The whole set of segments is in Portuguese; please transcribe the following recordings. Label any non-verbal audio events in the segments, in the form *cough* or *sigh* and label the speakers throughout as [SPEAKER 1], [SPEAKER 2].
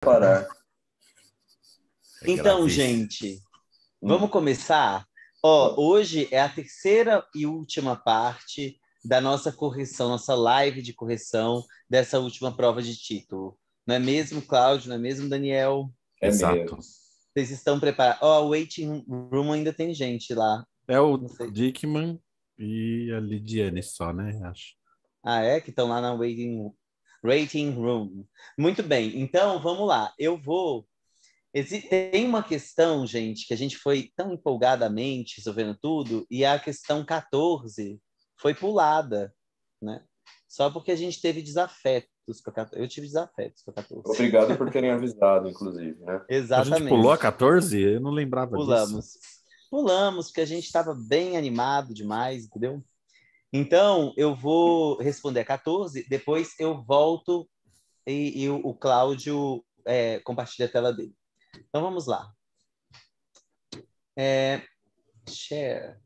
[SPEAKER 1] parar. É então, gente, hum. vamos começar? Ó, hoje é a terceira e última parte da nossa correção, nossa live de correção dessa última prova de título. Não é mesmo, Cláudio? Não é mesmo, Daniel? É Exato. Mesmo. Vocês estão preparados? Ó, o waiting room ainda tem gente lá. É o Dickman e a Lidiane só, né? Acho. Ah, é? Que estão lá na waiting Rating Room. Muito bem, então vamos lá. Eu vou. Tem uma questão, gente, que a gente foi tão empolgadamente resolvendo tudo, e a questão 14 foi pulada, né? Só porque a gente teve desafeto. Eu tive desafetos com a 14. Obrigado por terem *laughs* avisado, inclusive, né? Exatamente. A gente pulou a
[SPEAKER 2] 14? Eu não lembrava Pulamos.
[SPEAKER 1] disso. Pulamos. Pulamos, porque a gente estava bem animado demais, entendeu? Então, eu vou responder a 14, depois eu volto e, e o, Cláudio é, compartilha a tela dele. Então, vamos lá. É, share.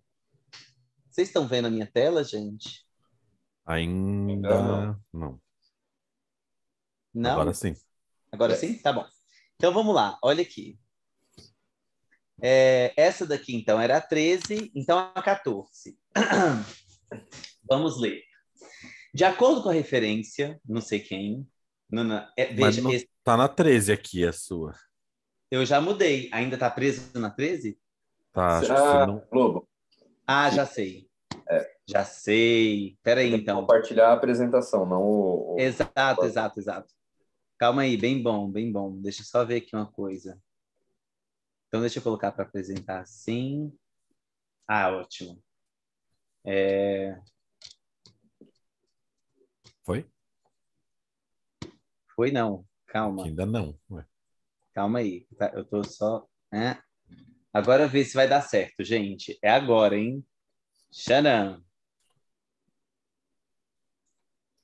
[SPEAKER 1] Vocês estão vendo a minha tela, gente?
[SPEAKER 2] Ainda não. não.
[SPEAKER 1] não. Agora sim. Agora sim? Tá bom. Então vamos lá, olha aqui. É, essa daqui, então, era a 13, então a 14. *clears throat* Vamos ler. De acordo com a referência, não sei quem. Não, é, veja, não,
[SPEAKER 2] esse... Tá na 13 aqui a sua.
[SPEAKER 1] Eu já mudei. Ainda tá preso na 13?
[SPEAKER 2] Tá, acho que não... Globo.
[SPEAKER 1] Ah, já sei. É. Já sei. Peraí, então. Compartilhar a apresentação, não o. Exato, o... exato, exato. Calma aí, bem bom, bem bom. Deixa eu só ver aqui uma coisa. Então, deixa eu colocar para apresentar assim. Ah, ótimo. É... Foi? Foi não, calma. Que ainda não. Ué. Calma aí, tá, eu tô só. É. Agora vê se vai dar certo, gente. É agora, hein? Xanã.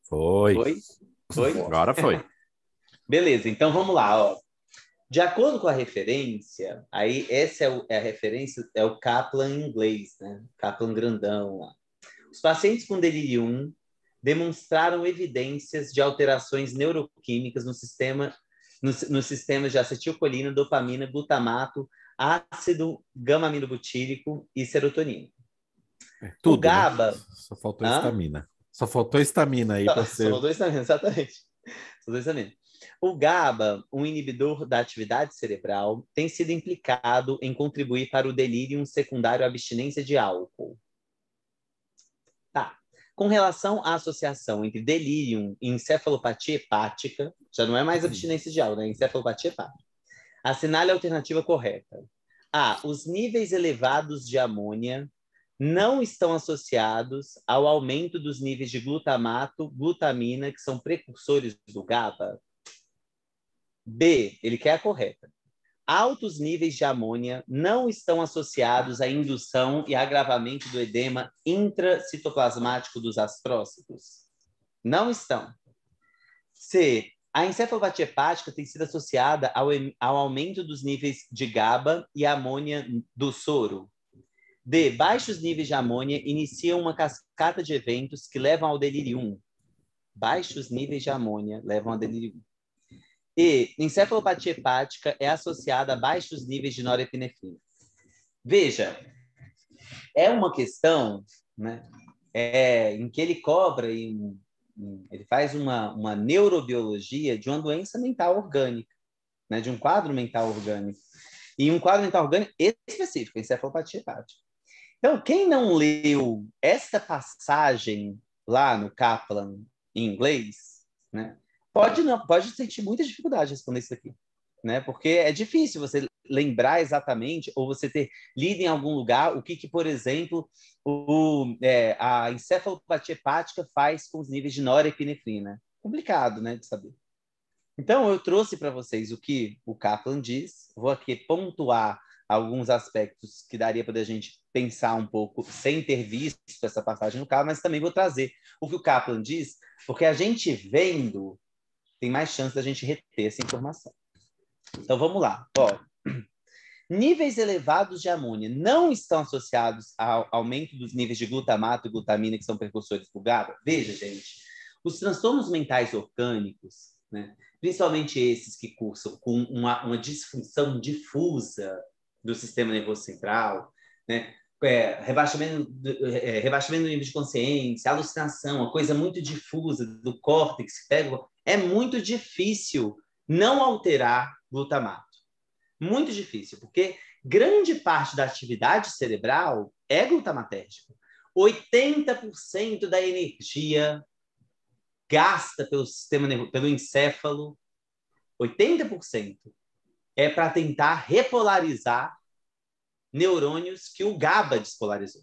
[SPEAKER 2] Foi. Foi?
[SPEAKER 1] Foi? Agora foi.
[SPEAKER 2] *laughs*
[SPEAKER 1] Beleza, então vamos lá. Ó. De acordo com a referência, aí essa é, o, é a referência, é o Kaplan em inglês, né? Kaplan grandão lá. Os pacientes com delírio 1 demonstraram evidências de alterações neuroquímicas no sistema nos no sistemas de acetilcolina, dopamina, glutamato, ácido gama-aminobutírico e serotonina. É tudo, o GABA... Né?
[SPEAKER 2] Só faltou estamina. Só faltou estamina aí para ser... Só faltou
[SPEAKER 1] estamina, *laughs* exatamente. Só faltou estamina. O GABA, um inibidor da atividade cerebral, tem sido implicado em contribuir para o delírio secundário à abstinência de álcool. Tá. Com relação à associação entre delírio e encefalopatia hepática, já não é mais abstinência de álcool, é né? encefalopatia hepática. Assinale a alternativa correta. A. Os níveis elevados de amônia não estão associados ao aumento dos níveis de glutamato, glutamina, que são precursores do GABA? B, ele quer a correta. Altos níveis de amônia não estão associados à indução e agravamento do edema intracitoplasmático dos astrócitos. Não estão. C. A encefalopatia hepática tem sido associada ao, ao aumento dos níveis de GABA e amônia do soro. D. Baixos níveis de amônia iniciam uma cascata de eventos que levam ao 1. Baixos níveis de amônia levam ao 1. E encefalopatia hepática é associada a baixos níveis de norepinefrina. Veja, é uma questão né, é, em que ele cobra, em, em, ele faz uma, uma neurobiologia de uma doença mental orgânica, né, de um quadro mental orgânico. E um quadro mental orgânico específico, encefalopatia hepática. Então, quem não leu esta passagem lá no Kaplan, em inglês, né, Pode não, pode sentir muita dificuldade responder isso aqui, né? Porque é difícil você lembrar exatamente ou você ter lido em algum lugar o que, que por exemplo, o, é, a encefalopatia hepática faz com os níveis de norepinefrina. Complicado, né, de saber. Então, eu trouxe para vocês o que o Kaplan diz. Vou aqui pontuar alguns aspectos que daria para a gente pensar um pouco sem ter visto essa passagem no Kaplan, mas também vou trazer o que o Kaplan diz, porque a gente vendo tem mais chance da gente reter essa informação. Então vamos lá. Ó, *clears throat* níveis elevados de amônia não estão associados ao aumento dos níveis de glutamato e glutamina, que são precursores do GABA? Veja, gente, os transtornos mentais orgânicos, né, principalmente esses que cursam com uma, uma disfunção difusa do sistema nervoso central, né, é, rebaixamento, é, rebaixamento do nível de consciência, alucinação, uma coisa muito difusa do córtex, pega, é muito difícil não alterar glutamato. Muito difícil, porque grande parte da atividade cerebral é glutamatérgica. 80% da energia gasta pelo sistema nervoso, pelo encéfalo, 80% é para tentar repolarizar neurônios que o GABA despolarizou.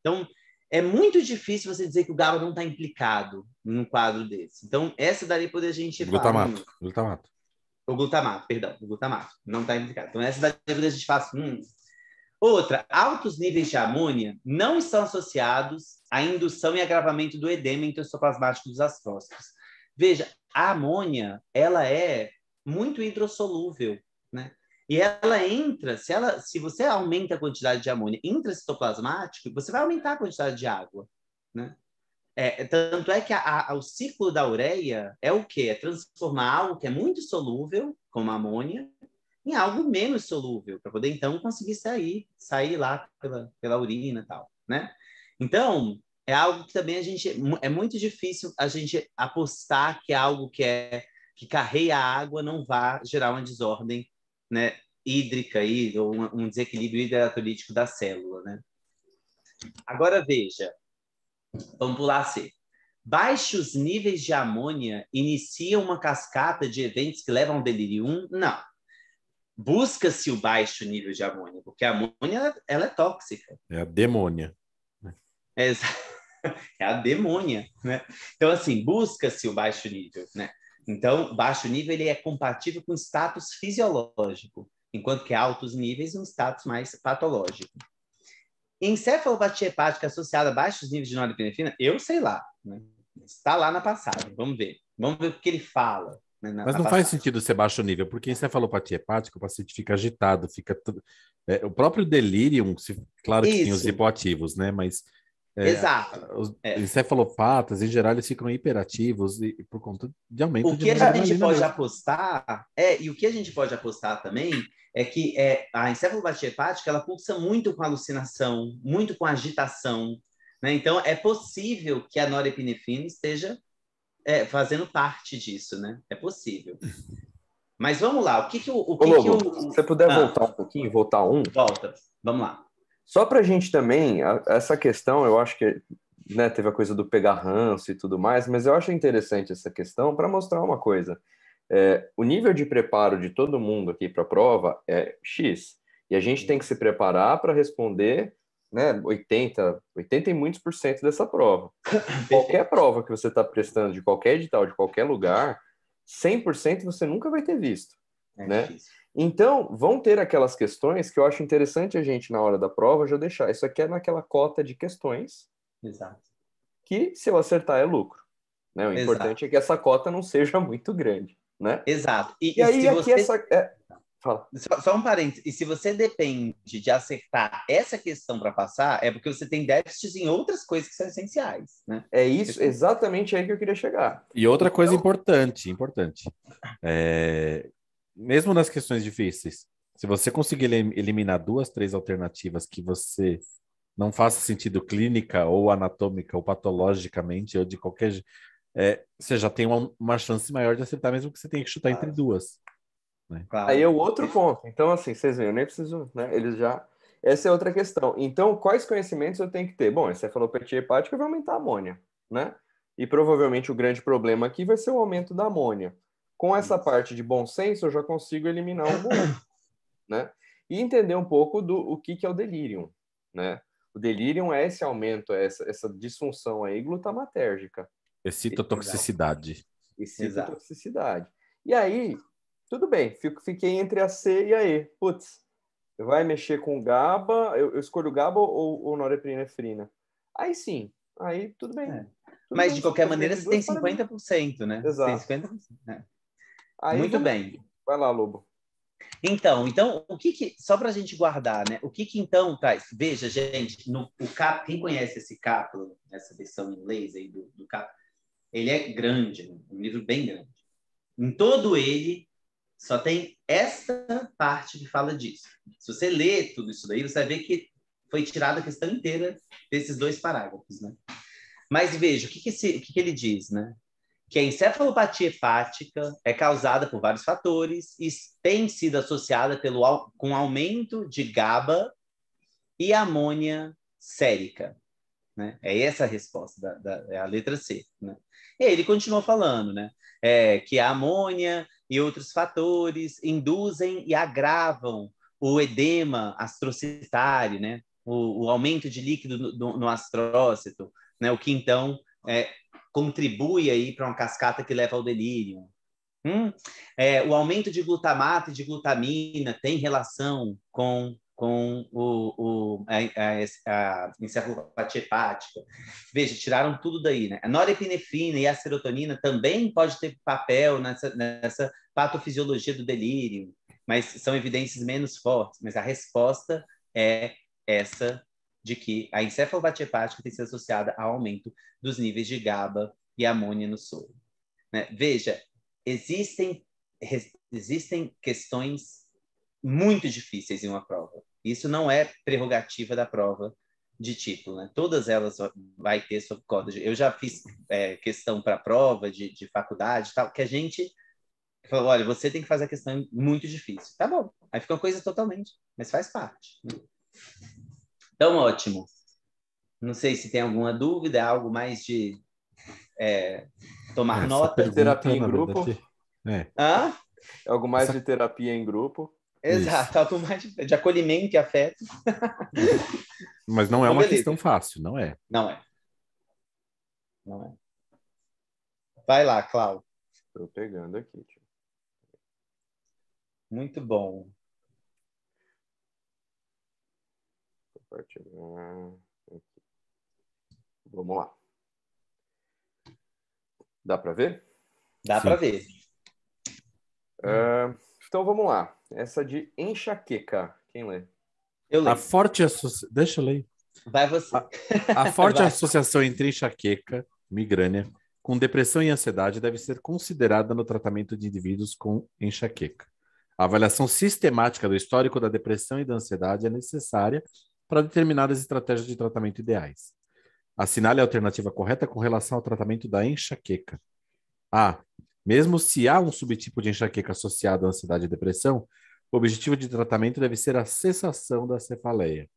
[SPEAKER 1] Então, é muito difícil você dizer que o GABA não está implicado no quadro desse. Então, essa daria poder a gente. Glutamato. hum, glutamato. O glutamato, perdão, o glutamato. Não está implicado. Então, essa daria poder a gente falar assim, hum. Outra, altos níveis de amônia não estão associados à indução e agravamento do edema interstoplasmático dos astrócitos. Veja, a amônia, ela é muito hidrossolúvel, né? E ela entra, se, ela, se você aumenta a quantidade de amônia intracitoplasmático, você vai aumentar a quantidade de água, né? É, é, tanto é que a, a, o ciclo da ureia é o quê? É transformar algo que é muito solúvel, como a amônia, em algo menos solúvel, para poder então conseguir sair, sair lá pela, pela urina e tal, né? Então, é algo que também a gente é muito difícil a gente apostar que é algo que é que carreia a água não vá gerar uma desordem né, hídrica, aí, ou um desequilíbrio hidratolítico da célula. Né? Agora veja, vamos pular C. Baixos níveis de amônia iniciam uma cascata de eventos que levam ao delírio 1? Não. Busca-se o baixo nível de amônia, porque a amônia ela é tóxica.
[SPEAKER 2] É a demônia.
[SPEAKER 1] É, *laughs* é a demônia, né? Então, assim, busca-se o baixo nível, né? Então, baixo nível ele é compatível com status fisiológico, enquanto que altos níveis um status mais patológico. Encefalopatia hepática associada a baixos níveis de norepinefrina, eu sei lá. Né? Está lá na passagem, vamos ver. Vamos ver o que ele fala. Né, na, Mas não faz
[SPEAKER 2] sentido ser baixo nível, porque encefalopatia hepática, o paciente fica agitado, fica... É, o próprio delírio, claro que Isso. tem os hipoativos, né? Mas é, Exato. Os é. encefalopatas, em geral, eles ficam hiperativos e, por conta de aumento o que a gente pode mesmo.
[SPEAKER 1] apostar é e o que a gente pode apostar também é que é, a encefalopatia hepática ela pulsa muito com alucinação, muito com agitação. Né? Então, é possível que a norepinefrina esteja é, fazendo parte disso, né? É possível. Mas vamos lá, o que, que o. que que o... Se você puder ah, voltar um pouquinho, voltar um. Volta, vamos lá. Só para
[SPEAKER 3] a gente também, a, essa questão, eu acho que né, teve a coisa do pegar ranço e tudo mais, mas eu acho interessante essa questão para mostrar uma coisa. É, o nível de preparo de todo mundo aqui para a prova é X. E a gente tem que se preparar para responder né, 80, 80 e muitos por cento dessa prova. *laughs* qualquer prova que você está prestando, de qualquer edital, de qualquer lugar, 100% você nunca vai ter visto. É né? Difícil. Então, vão ter aquelas questões que eu acho interessante a gente, na hora da prova, já deixar. Isso aqui é naquela cota de questões. Exato. Que, se eu acertar, é lucro.
[SPEAKER 1] Né? O Exato. importante é que essa cota não seja muito grande. Né? Exato. E, e aí, aqui você... essa. É... Só, só, um parênteses. E se você depende de acertar essa questão para passar, é porque você tem déficits em outras coisas que são essenciais, né? É isso, exatamente aí que eu queria chegar.
[SPEAKER 2] E outra coisa então... importante, importante. É, mesmo nas questões difíceis, se você conseguir eliminar duas, três alternativas que você não faça sentido clínica ou anatômica ou patologicamente ou de qualquer é, você já tem uma, uma, chance maior de acertar mesmo que você tenha que chutar claro. entre duas né? claro. aí é
[SPEAKER 3] o outro ponto então assim vocês veem, eu nem preciso né eles já essa é outra questão então quais conhecimentos eu tenho que ter bom você é falou cefalopatia hepática vai aumentar a amônia né e provavelmente o grande problema aqui vai ser o aumento da amônia com essa parte de bom senso, eu já consigo eliminar o pouco, *coughs* né? E entender um pouco do o que, que é o delírio né? O delírio é esse aumento, é essa, essa disfunção aí glutamatérgica.
[SPEAKER 2] Excitotoxicidade.
[SPEAKER 3] Excitotoxicidade. E aí, tudo bem, fico, fiquei entre a C e a E. Putz, vai mexer com GABA, eu, eu escolho GABA ou, ou norepinefrina? Aí sim, aí tudo bem. É. Tudo Mas bem, de qualquer maneira você tem 50%,
[SPEAKER 1] né? Exato. Tem 50%, né? Aí Muito bem. Vai lá, Lobo. Então, então, o que, que só para a gente guardar, né? O que que então traz? Tá, veja, gente, no o cap, quem conhece esse capo, essa versão em inglês aí do, do cap, ele é grande, né? um livro bem grande. Em todo ele só tem essa parte que fala disso. Se você ler tudo isso daí, você vai ver que foi tirada a questão inteira desses dois parágrafos, né? Mas veja, o que que, esse, o que que ele diz, né? que a encefalopatia hepática é causada por vários fatores e tem sido associada pelo, com aumento de GABA e amônia sérica. Né? É essa a resposta, da, da é a letra C. Né? E aí ele continua falando né? É, que a amônia e outros fatores induzem e agravam o edema astrocitário, né? o, o aumento de líquido no, no, no astrócito, né? o que então é, contribui aí para uma cascata que leva ao delírio. Hum? É, o aumento de glutamato e de glutamina tem relação com, com o, o a, a, a, encefalopatia hepática. Veja, tiraram tudo daí, né? A norepinefrina e a serotonina também pode ter papel nessa, nessa patofisiologia do delírio, mas são evidências menos fortes. Mas a resposta é essa de que a encefalopatia hepática tem sido associada ao aumento dos níveis de GABA e amônia no soro. Né? Veja, existem, existem questões muito difíceis em uma prova. Isso não é prerrogativa da prova de título, né? Todas elas vai ter sob cota. De... Eu já fiz é, questão para prova de, de faculdade, tal, que a gente falou, olha, você tem que fazer a questão muito difícil. Tá bom. Aí fica uma coisa totalmente, mas faz parte. Né? Então, ótimo. Não sei se tem alguma dúvida, algo mais de é, tomar Essa nota. Terapia em grupo. É. é. Hã? Algo mais Essa... de terapia em grupo. Exato, algo mais de, acolhimento e afeto.
[SPEAKER 2] *laughs* Mas não é então, uma beleza. questão fácil, não é?
[SPEAKER 1] Não é. Não é. Vai lá, Cláudio. Estou pegando aqui. Tio.
[SPEAKER 3] Muito bom. compartilhar. Aqui. Vamos lá. Dá para ver? Dá para ver. Uh, então vamos lá. Essa de enxaqueca. Quem lê? Eu leio. A forte
[SPEAKER 2] associação. Deixa eu ler.
[SPEAKER 1] Vai você. A, a forte *laughs* Vai.
[SPEAKER 2] associação entre enxaqueca, migrânia, com depressão e ansiedade deve ser considerada no tratamento de indivíduos com enxaqueca. A avaliação sistemática do histórico da depressão e da ansiedade é necessária para determinadas estratégias de tratamento ideais. Assinale a alternativa correta com relação ao tratamento da enxaqueca. A. Mesmo se há um subtipo de enxaqueca associado à ansiedade e depressão, o objetivo de tratamento deve ser a cessação da cefaleia.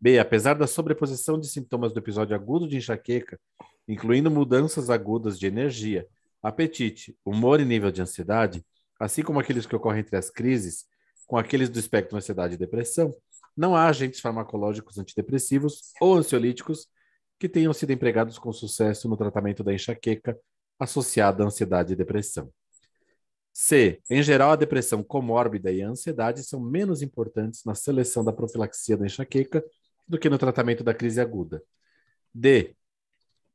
[SPEAKER 2] B. Apesar da sobreposição de sintomas do episódio agudo de enxaqueca, incluindo mudanças agudas de energia, apetite, humor e nível de ansiedade, assim como aqueles que ocorrem entre as crises, com aqueles do espectro ansiedade e depressão, não há agentes farmacológicos antidepressivos ou ansiolíticos que tenham sido empregados com sucesso no tratamento da enxaqueca associada à ansiedade e depressão. C. Em geral, a depressão comórbida e a ansiedade são menos importantes na seleção da profilaxia da enxaqueca do que no tratamento da crise aguda. D.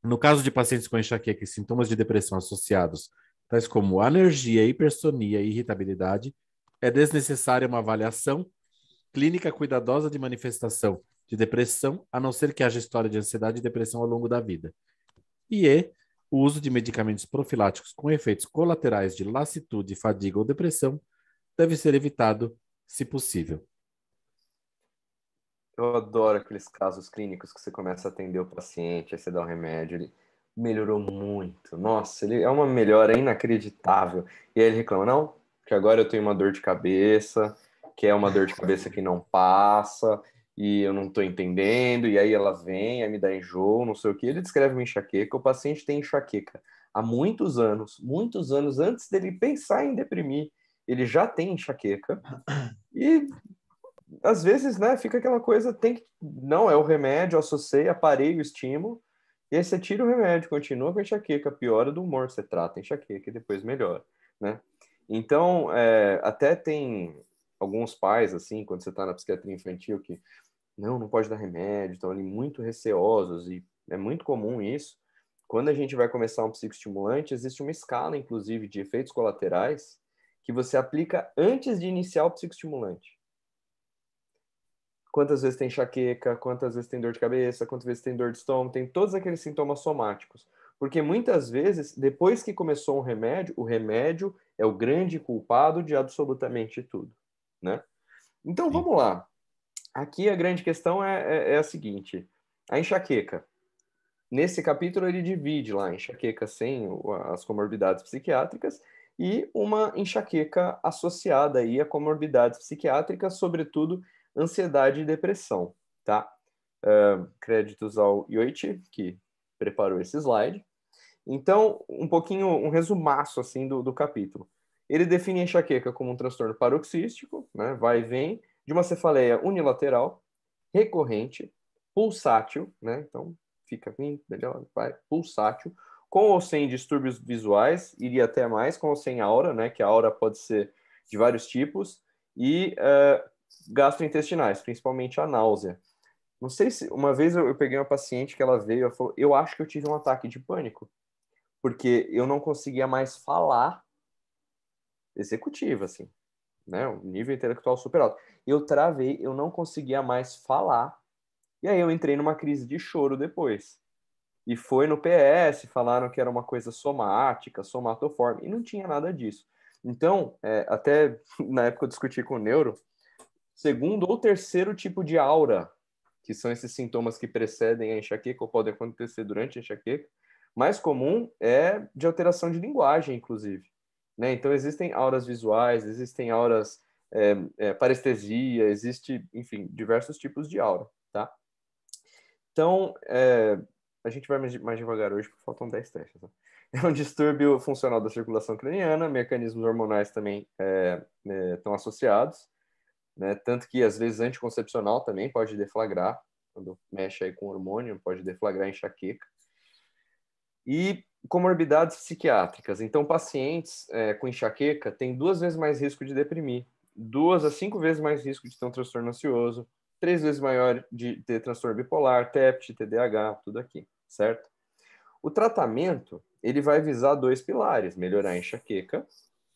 [SPEAKER 2] No caso de pacientes com enxaqueca e sintomas de depressão associados, tais como alergia, hipersonia e irritabilidade, é desnecessária uma avaliação clínica cuidadosa de manifestação de depressão, a não ser que haja história de ansiedade e depressão ao longo da vida. E E, o uso de medicamentos profiláticos com efeitos colaterais de lassitude, fadiga ou depressão deve ser evitado, se possível.
[SPEAKER 3] Eu adoro aqueles casos clínicos que você começa a atender o paciente, aí você dá um remédio, ele melhorou muito. Nossa, ele é uma melhora inacreditável. E aí ele reclama, não, que agora eu tenho uma dor de cabeça, que é uma dor de cabeça que não passa e eu não estou entendendo, e aí ela vem, aí me dá enjoo, não sei o que. Ele descreve uma enxaqueca, o paciente tem enxaqueca há muitos anos, muitos anos antes dele pensar em deprimir, ele já tem enxaqueca. E às vezes, né, fica aquela coisa, tem que... não é o remédio, associei, aparei o estímulo, e aí você tira o remédio, continua com a enxaqueca, piora do humor, você trata a enxaqueca e depois melhora, né? Então, é, até tem alguns pais, assim, quando você está na psiquiatria infantil, que não, não pode dar remédio, estão ali muito receosos, e é muito comum isso. Quando a gente vai começar um psicoestimulante, existe uma escala, inclusive, de efeitos colaterais que você aplica antes de iniciar o psicoestimulante. Quantas vezes tem enxaqueca, quantas vezes tem dor de cabeça, quantas vezes tem dor de estômago, tem todos aqueles sintomas somáticos. Porque muitas vezes, depois que começou um remédio, o remédio é o grande culpado de absolutamente tudo né? Então Sim. vamos lá. Aqui a grande questão é, é, é, a seguinte: a enxaqueca. Nesse capítulo ele divide lá enxaqueca sem as comorbidades psiquiátricas e uma enxaqueca associada aí a comorbidades psiquiátricas, sobretudo ansiedade e depressão, tá? Uh, créditos ao Yoichi, que preparou esse slide. Então, um pouquinho, um resumaço, assim, do, do capítulo. Ele define enxaqueca como um transtorno paroxístico, né, vai e vem, de uma cefaleia unilateral, recorrente, pulsátil, né, então fica bem assim, melhor, vai, pulsátil, com ou sem distúrbios visuais, iria até mais, com ou sem aura, né, que a aura pode ser de vários tipos, e uh, gastrointestinais, principalmente a náusea. Não sei se uma vez eu, eu peguei uma paciente que ela veio e falou: Eu acho que eu tive um ataque de pânico, porque eu não conseguia mais falar executiva, assim, né? Um nível intelectual super alto. Eu travei, eu não conseguia mais falar. E aí eu entrei numa crise de choro depois. E foi no PS, falaram que era uma coisa somática, somatoforme, e não tinha nada disso. Então, é, até *laughs* na época eu discuti com o neuro, segundo ou terceiro tipo de aura, que são esses sintomas que precedem a enxaqueca ou podem acontecer durante a enxaqueca, mais comum é de alteração de linguagem, inclusive. Né? Então, existem auras visuais, existem auras é, é, parestesia, existe, enfim, diversos tipos de aura, tá? Então, é, a gente vai mais, mais devagar hoje, porque faltam 10 testes. Né? *laughs* É um distúrbio funcional da circulação craniana, mecanismos hormonais também é, é, estão associados, né? tanto que, às vezes, anticoncepcional também pode deflagrar, quando mexe aí com hormônio, pode deflagrar enxaqueca. E comorbidades psiquiátricas. Então, pacientes é, com enxaqueca têm duas vezes mais risco de deprimir, duas a cinco vezes mais risco de ter um transtorno ansioso, três vezes maior de ter transtorno bipolar, TEPT, TDAH, tudo aqui, certo? O tratamento, ele vai visar dois pilares, melhorar a enxaqueca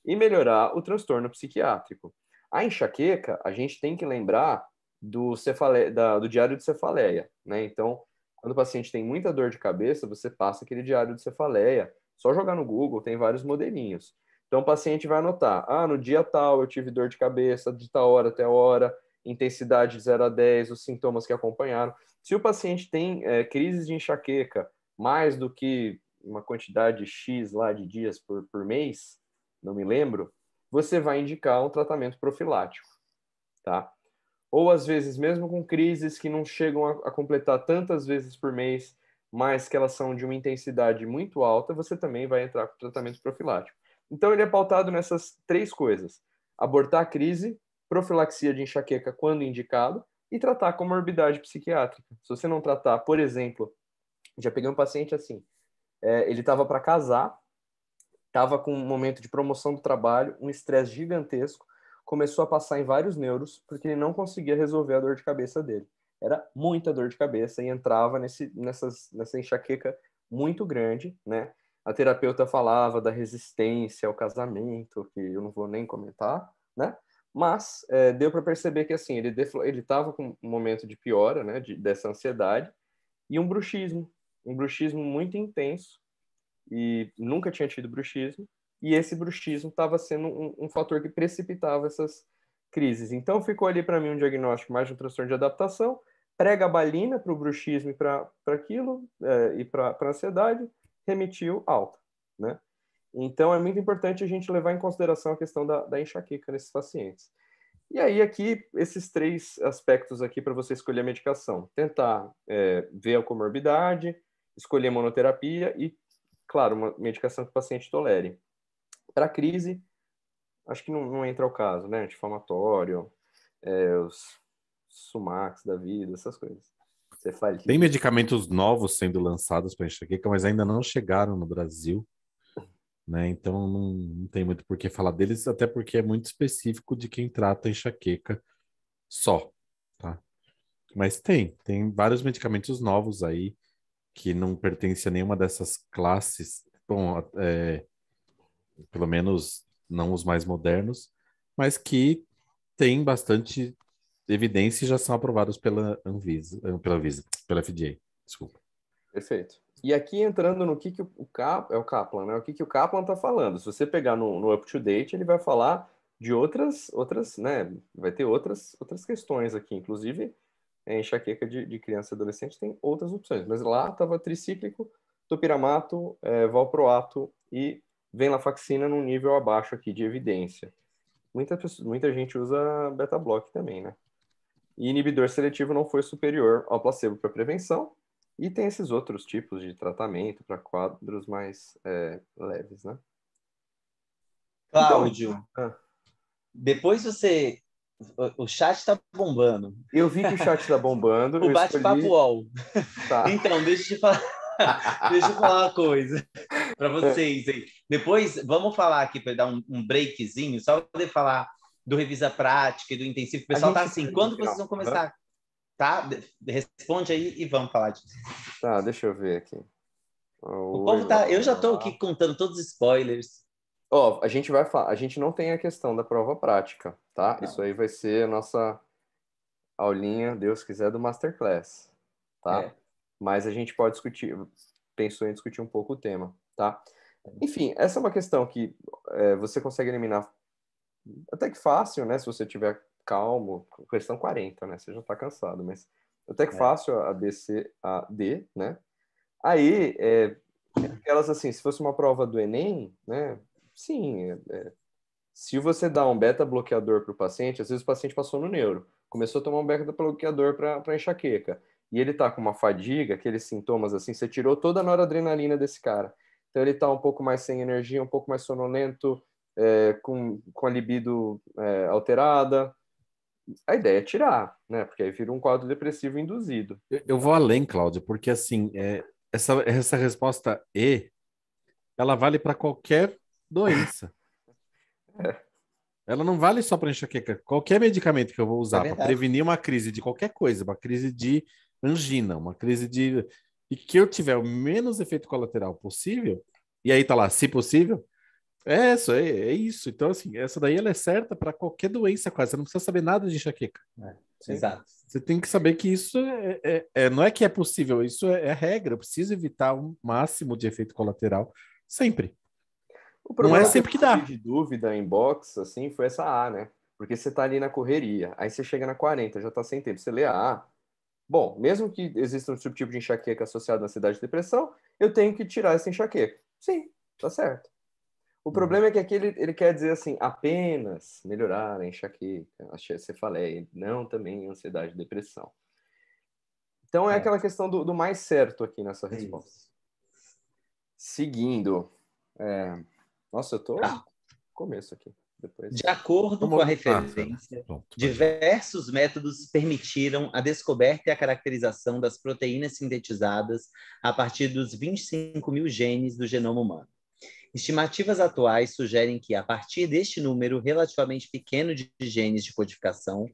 [SPEAKER 3] e melhorar o transtorno psiquiátrico. A enxaqueca, a gente tem que lembrar do, cefale... da, do diário de cefaleia, né? Então, quando o paciente tem muita dor de cabeça, você passa aquele diário de cefaleia. Só jogar no Google, tem vários modelinhos. Então o paciente vai anotar: ah, no dia tal eu tive dor de cabeça, de tal hora até hora, intensidade de 0 a 10, os sintomas que acompanharam. Se o paciente tem é, crises de enxaqueca mais do que uma quantidade X lá de dias por, por mês, não me lembro, você vai indicar um tratamento profilático, tá? ou às vezes mesmo com crises que não chegam a, a completar tantas vezes por mês, mas que elas são de uma intensidade muito alta, você também vai entrar com tratamento profilático. Então ele é pautado nessas três coisas: abortar a crise, profilaxia de enxaqueca quando indicado e tratar com comorbidade psiquiátrica. Se você não tratar, por exemplo, já peguei um paciente assim, é, ele estava para casar, estava com um momento de promoção do trabalho, um estresse gigantesco, começou a passar em vários neuros porque ele não conseguia resolver a dor de cabeça dele. Era muita dor de cabeça e entrava nesse, nessas, nessa enxaqueca muito grande, né? A terapeuta falava da resistência ao casamento, que eu não vou nem comentar, né? Mas é, deu para perceber que assim ele ele estava com um momento de piora, né? De, dessa ansiedade e um bruxismo, um bruxismo muito intenso e nunca tinha tido bruxismo e esse bruxismo estava sendo um, um, fator que precipitava essas crises. Então ficou ali para mim um diagnóstico mais de um transtorno de adaptação, pré-gabalina para o bruxismo e para aquilo, é, e para a ansiedade, remitiu alta, né? Então é muito importante a gente levar em consideração a questão da, da enxaqueca nesses pacientes. E aí aqui, esses três aspectos aqui para você escolher a medicação. Tentar é, ver a comorbidade, escolher a monoterapia e, claro, uma medicação que o paciente tolere. Para a crise, acho que não, não, entra o caso, né? Antifamatório, é, os sumax da vida, essas coisas. Cefalite. Tem
[SPEAKER 2] medicamentos novos sendo lançados para enxaqueca, mas ainda não chegaram no Brasil. Né? Então não, não, tem muito por que falar deles, até porque é muito específico de quem trata enxaqueca só, tá? Mas tem, tem vários medicamentos novos aí que não pertencem a nenhuma dessas classes. Bom, é, pelo menos não os mais modernos, mas que têm bastante evidência e já são aprovados pela Anvisa, eh, pela Anvisa, pela FDA, desculpa.
[SPEAKER 3] Perfeito. E aqui entrando no que, que o Kaplan, é o Kaplan, né? O que, que o Kaplan está falando. Se você pegar no, no Up to Date, ele vai falar de outras, outras, né? Vai ter outras, outras questões aqui, inclusive em é, enxaqueca de, de criança e adolescente tem outras opções, mas lá estava tricíclico, topiramato, é, eh, valproato e vem lafaxina num nível abaixo aqui de evidência. Muita, muita gente usa beta-block também, né? E inibidor seletivo não foi superior ao placebo para prevenção, e tem esses outros tipos de tratamento para quadros mais
[SPEAKER 1] é, leves, né? Cláudio, então, ah. depois você. O chat está bombando. Eu vi que o chat está bombando. *laughs* o bate-papo escolhi... Tá. Então, deixa eu te falar. *laughs* deixa eu falar uma coisa para é. vocês aí. Depois, vamos falar aqui para dar um, um breakzinho, só poder falar do Revisa Prática e do Intensivo. O pessoal tá assim, quando vocês vão começar? Uhum. Tá? Responde aí e vamos falar disso. Tá, deixa eu ver aqui. o povo tá. Eu já estou aqui
[SPEAKER 3] contando todos os spoilers. Ó, oh, a gente vai falar. A gente não tem a questão da prova prática, tá? Não. Tá. Isso aí vai ser a nossa aulinha, Deus quiser, do Masterclass, tá? É. Mas a gente pode discutir. Pensou em discutir um pouco o tema tá? Enfim, essa é uma questão que é, você consegue eliminar até que fácil, né? Se você tiver calmo, questão 40, né? Você já está cansado, mas até que é. fácil a B, C, a D, né? Aí, é, aquelas assim, se fosse uma prova do Enem, né? Sim, é, é se você dá um beta bloqueador para o paciente, às vezes o paciente passou no neuro, começou a tomar um beta bloqueador para enxaqueca, e ele está com uma fadiga, aqueles sintomas assim, você tirou toda a noradrenalina desse cara então ele está um pouco mais sem energia, um pouco mais sonolento, é, com, com a libido é, alterada. A ideia é tirar, né? Porque aí vira um quadro depressivo induzido.
[SPEAKER 2] Eu, vou além, Cláudio, porque assim, é, essa, essa resposta E, ela vale para qualquer doença. *laughs* É. Ela não vale só para enxaqueca. Qualquer medicamento que eu vou usar é para prevenir uma crise de qualquer coisa, uma crise de angina, uma crise de e que eu tiver o menos efeito colateral possível, e aí tá lá, se possível, é isso, é, é isso. Então, assim, essa daí ela é certa para qualquer doença quase, você não precisa saber nada de enxaqueca. É, exato. Você tem que saber que isso é, é, é, é não é que é possível, isso é, é regra, eu preciso evitar o um máximo de efeito colateral sempre. O problema não é, é sempre
[SPEAKER 3] que, que dá. de dúvida em box, assim, foi essa A, né? Porque você tá ali na correria, aí você chega na 40, já tá sem tempo, você lê a A, Bom, mesmo que exista um subtipo de enxaqueca associado à ansiedade e depressão, eu tenho que tirar essa enxaqueca. Sim, tá certo. O uhum. problema é que aqui ele, ele, quer dizer assim, apenas melhorar a enxaqueca, a cefaleia, não também ansiedade e depressão. Então é, é. aquela questão do, do, mais certo aqui nessa é resposta. Isso. Seguindo.
[SPEAKER 1] É... Nossa, eu tô. Ah. Começo aqui. Depois... De acordo Vamos... com a referência, ah, diversos métodos permitiram a descoberta e a caracterização das proteínas sintetizadas a partir dos 25 mil genes do genoma humano. Estimativas atuais sugerem que, a partir deste número relativamente pequeno de genes de codificação,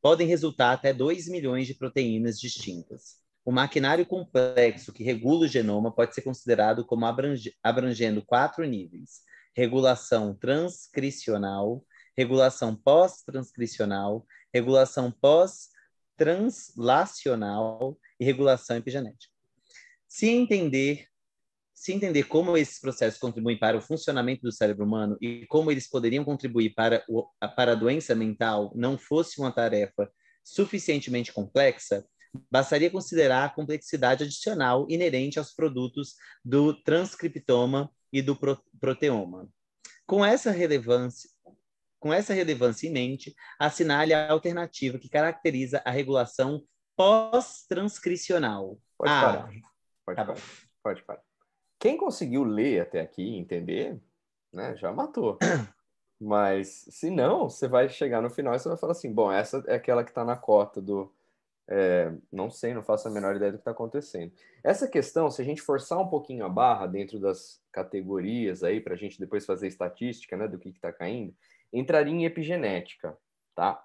[SPEAKER 1] podem resultar até 2 milhões de proteínas distintas. O maquinário complexo que regula o genoma pode ser considerado como abrangendo quatro níveis: regulação transcricional, regulação pós-transcricional, regulação pós-translacional e regulação epigenética. Se entender, se entender como esses processos contribuem para o funcionamento do cérebro humano e como eles poderiam contribuir para, o, para a doença mental não fosse uma tarefa suficientemente complexa, bastaria considerar a complexidade adicional inerente aos produtos do transcriptoma e do proteoma. Com essa relevância, com essa relevância em mente, assinale a alternativa que caracteriza a regulação pós-transcricional. Pode ah, parar. Pode, tá parar.
[SPEAKER 3] Pode parar. Quem conseguiu ler até aqui e entender, né, já matou. *clears throat* Mas se não, você vai chegar no final e você vai falar assim, bom, essa é aquela que está na cota do é, não sei, não faço a menor ideia do que está acontecendo. Essa questão, se a gente forçar um pouquinho a barra dentro das categorias aí, para a gente depois fazer estatística né, do que está caindo, entraria em epigenética, tá?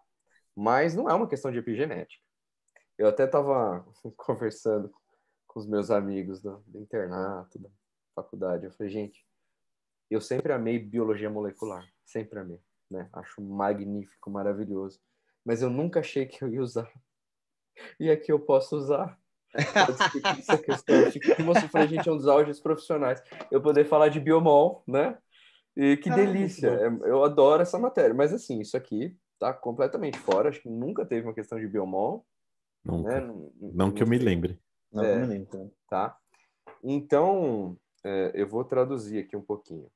[SPEAKER 3] Mas não é uma questão de epigenética. Eu até estava *laughs* conversando com os meus amigos do, do internato, da faculdade. Eu falei, gente, eu sempre amei biologia molecular, sempre amei, né? Acho magnífico, maravilhoso. Mas eu nunca achei que eu ia usar e aqui eu posso usar. Essa questão de que mostrou pra gente é um dos áudios profissionais. Eu poder falar de biomol, né? E que ah, delícia! É, eu adoro essa matéria. Mas assim, isso aqui tá completamente fora. Acho que nunca teve uma questão de biomol. Né? Não, não que eu me lembre.
[SPEAKER 2] Não, é, me lembro.
[SPEAKER 3] Né? Tá? Então, é, eu vou traduzir aqui um pouquinho.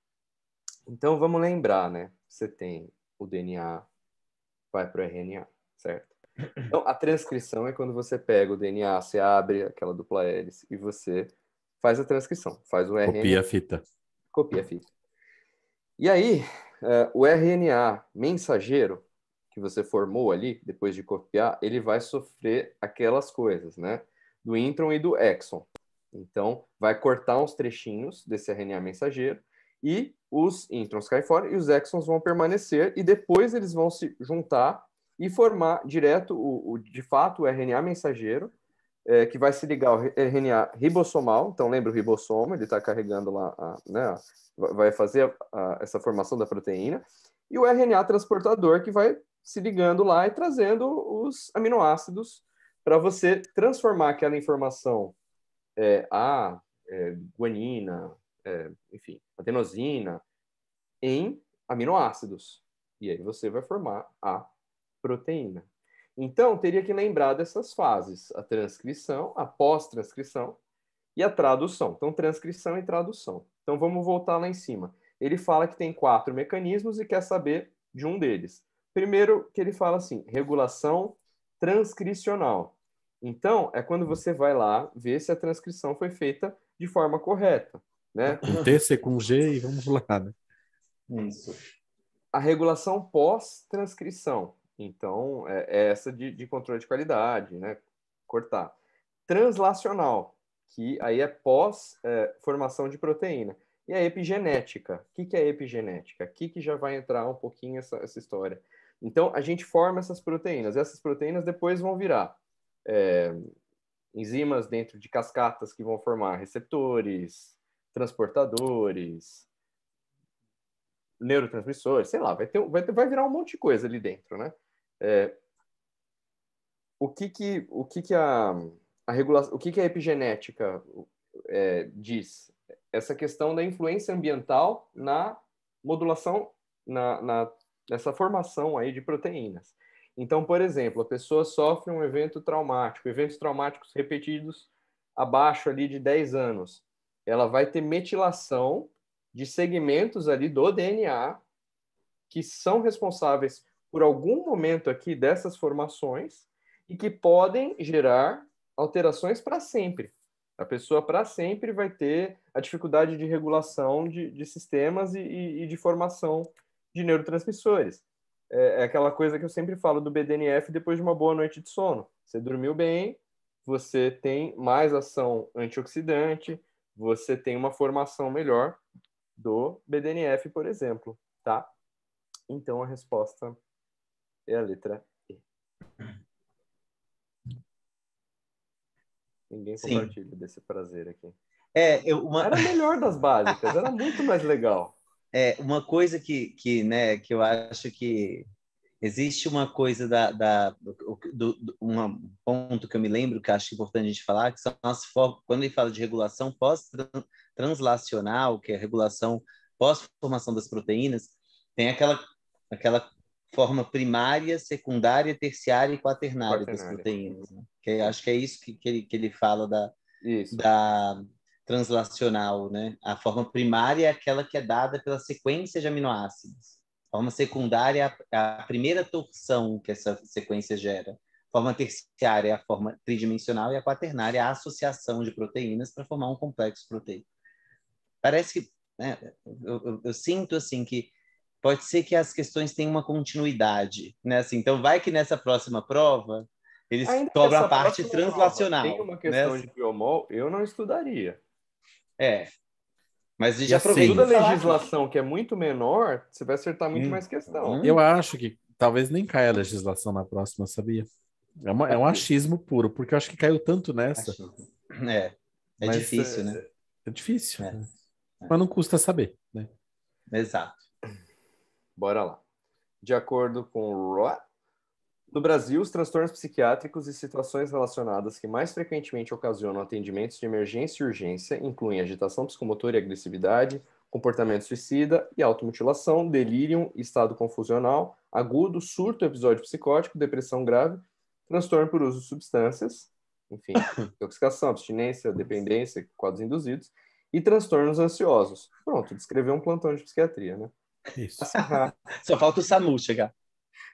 [SPEAKER 3] Então, vamos lembrar, né? Você tem o DNA, vai para o RNA, certo? Então, a transcrição é quando você pega o DNA, você abre aquela dupla hélice e você faz a transcrição, faz o RNA. Copia a fita. Copia a fita. E aí, uh, o RNA mensageiro que você formou ali, depois de copiar, ele vai sofrer aquelas coisas, né? Do intron e do exon. Então, vai cortar uns trechinhos desse RNA mensageiro e os introns caem fora e os exons vão permanecer e depois eles vão se juntar e formar direto, o, o de fato, o RNA mensageiro, é, que vai se ligar ao RNA ribossomal. Então, lembra o ribossomo, ele está carregando lá, a, né, vai fazer a, a, essa formação da proteína. E o RNA transportador, que vai se ligando lá e trazendo os aminoácidos para você transformar aquela informação é, A, é, guanina, é, enfim, adenosina, em aminoácidos. E aí você vai formar a proteína. Então, teria que lembrar dessas fases: a transcrição, a pós-transcrição e a tradução. Então, transcrição e tradução. Então, vamos voltar lá em cima. Ele fala que tem quatro mecanismos e quer saber de um deles. Primeiro, que ele fala assim: regulação transcricional. Então, é quando você vai lá ver se a transcrição foi feita de forma correta. Né?
[SPEAKER 2] Com T, C, com G e vamos lá. Né? Isso.
[SPEAKER 3] A regulação pós-transcrição então, é, é essa de, de, controle de qualidade, né? Cortar. Translacional, que aí é pós-formação é, de proteína. E a epigenética. O que, que é epigenética? Aqui que já vai entrar um pouquinho essa, essa história. Então, a gente forma essas proteínas. Essas proteínas depois vão virar é, enzimas dentro de cascatas que vão formar receptores, transportadores, neurotransmissores, sei lá, vai, ter, vai, ter, vai virar um monte de coisa ali dentro, né? É, o que que o que que a, a regulação, o que que a epigenética é, diz? Essa questão da influência ambiental na modulação na, na nessa formação aí de proteínas. Então, por exemplo, a pessoa sofre um evento traumático, eventos traumáticos repetidos abaixo ali de 10 anos, ela vai ter metilação de segmentos ali do DNA que são responsáveis por algum momento aqui dessas formações e que podem gerar alterações para sempre. A pessoa para sempre vai ter a dificuldade de regulação de, de sistemas e, e, de formação de neurotransmissores. É, é aquela coisa que eu sempre falo do BDNF depois de uma boa noite de sono. Você dormiu bem, você tem mais ação antioxidante, você tem uma formação melhor do BDNF, por exemplo, tá? Então a resposta é a letra E. Ninguém Sim. compartilha desse prazer aqui.
[SPEAKER 1] É, eu, uma... Era melhor das básicas, era muito mais legal. *laughs* É, uma coisa que, que, né, que eu acho que existe uma coisa da, da do, do, um ponto que eu me lembro que acho importante a gente falar que são as quando ele fala de regulação pós translacional que é a regulação pós formação das proteínas tem aquela aquela forma primária, secundária, terciária e quaternária, quaternária. das proteínas. Né? Que acho que é isso que, que, ele, que ele fala da, isso. da translacional, né? A forma primária é aquela que é dada pela sequência de aminoácidos. A forma secundária é a, é a primeira torção que essa sequência gera. A forma terciária é a forma tridimensional e a quaternária é a associação de proteínas para formar um complexo proteico. Parece que né, eu, eu, eu sinto assim que pode ser que as questões tenham uma continuidade, né? Assim, então vai que nessa próxima prova eles cobram a parte translacional. tem uma questão né? de
[SPEAKER 3] biomol, eu não estudaria.
[SPEAKER 1] É. Mas já aproveita. Assim,
[SPEAKER 2] Toda a
[SPEAKER 3] legislação que é muito menor, você vai acertar muito hum, mais questão. Hum. Eu
[SPEAKER 2] acho que talvez nem caia a legislação na próxima, sabia? É, uma, é um achismo puro, porque eu acho que caiu tanto nessa. É, é Mas, difícil, é, né? É difícil. É. Né? é. Mas não custa saber,
[SPEAKER 1] né? Exato.
[SPEAKER 3] Bora lá. De acordo com o Roa, no Brasil, os transtornos psiquiátricos e situações relacionadas que mais frequentemente ocasionam atendimentos de emergência e urgência incluem agitação psicomotora e agressividade, comportamento suicida e automutilação, delírio, estado confusional, agudo, surto, episódio psicótico, depressão grave, transtorno por uso de substâncias, enfim, *laughs* intoxicação, abstinência, dependência, quadros induzidos, e transtornos ansiosos. Pronto, descreveu um plantão de psiquiatria, né? Isso. Só falta o SAMU chegar.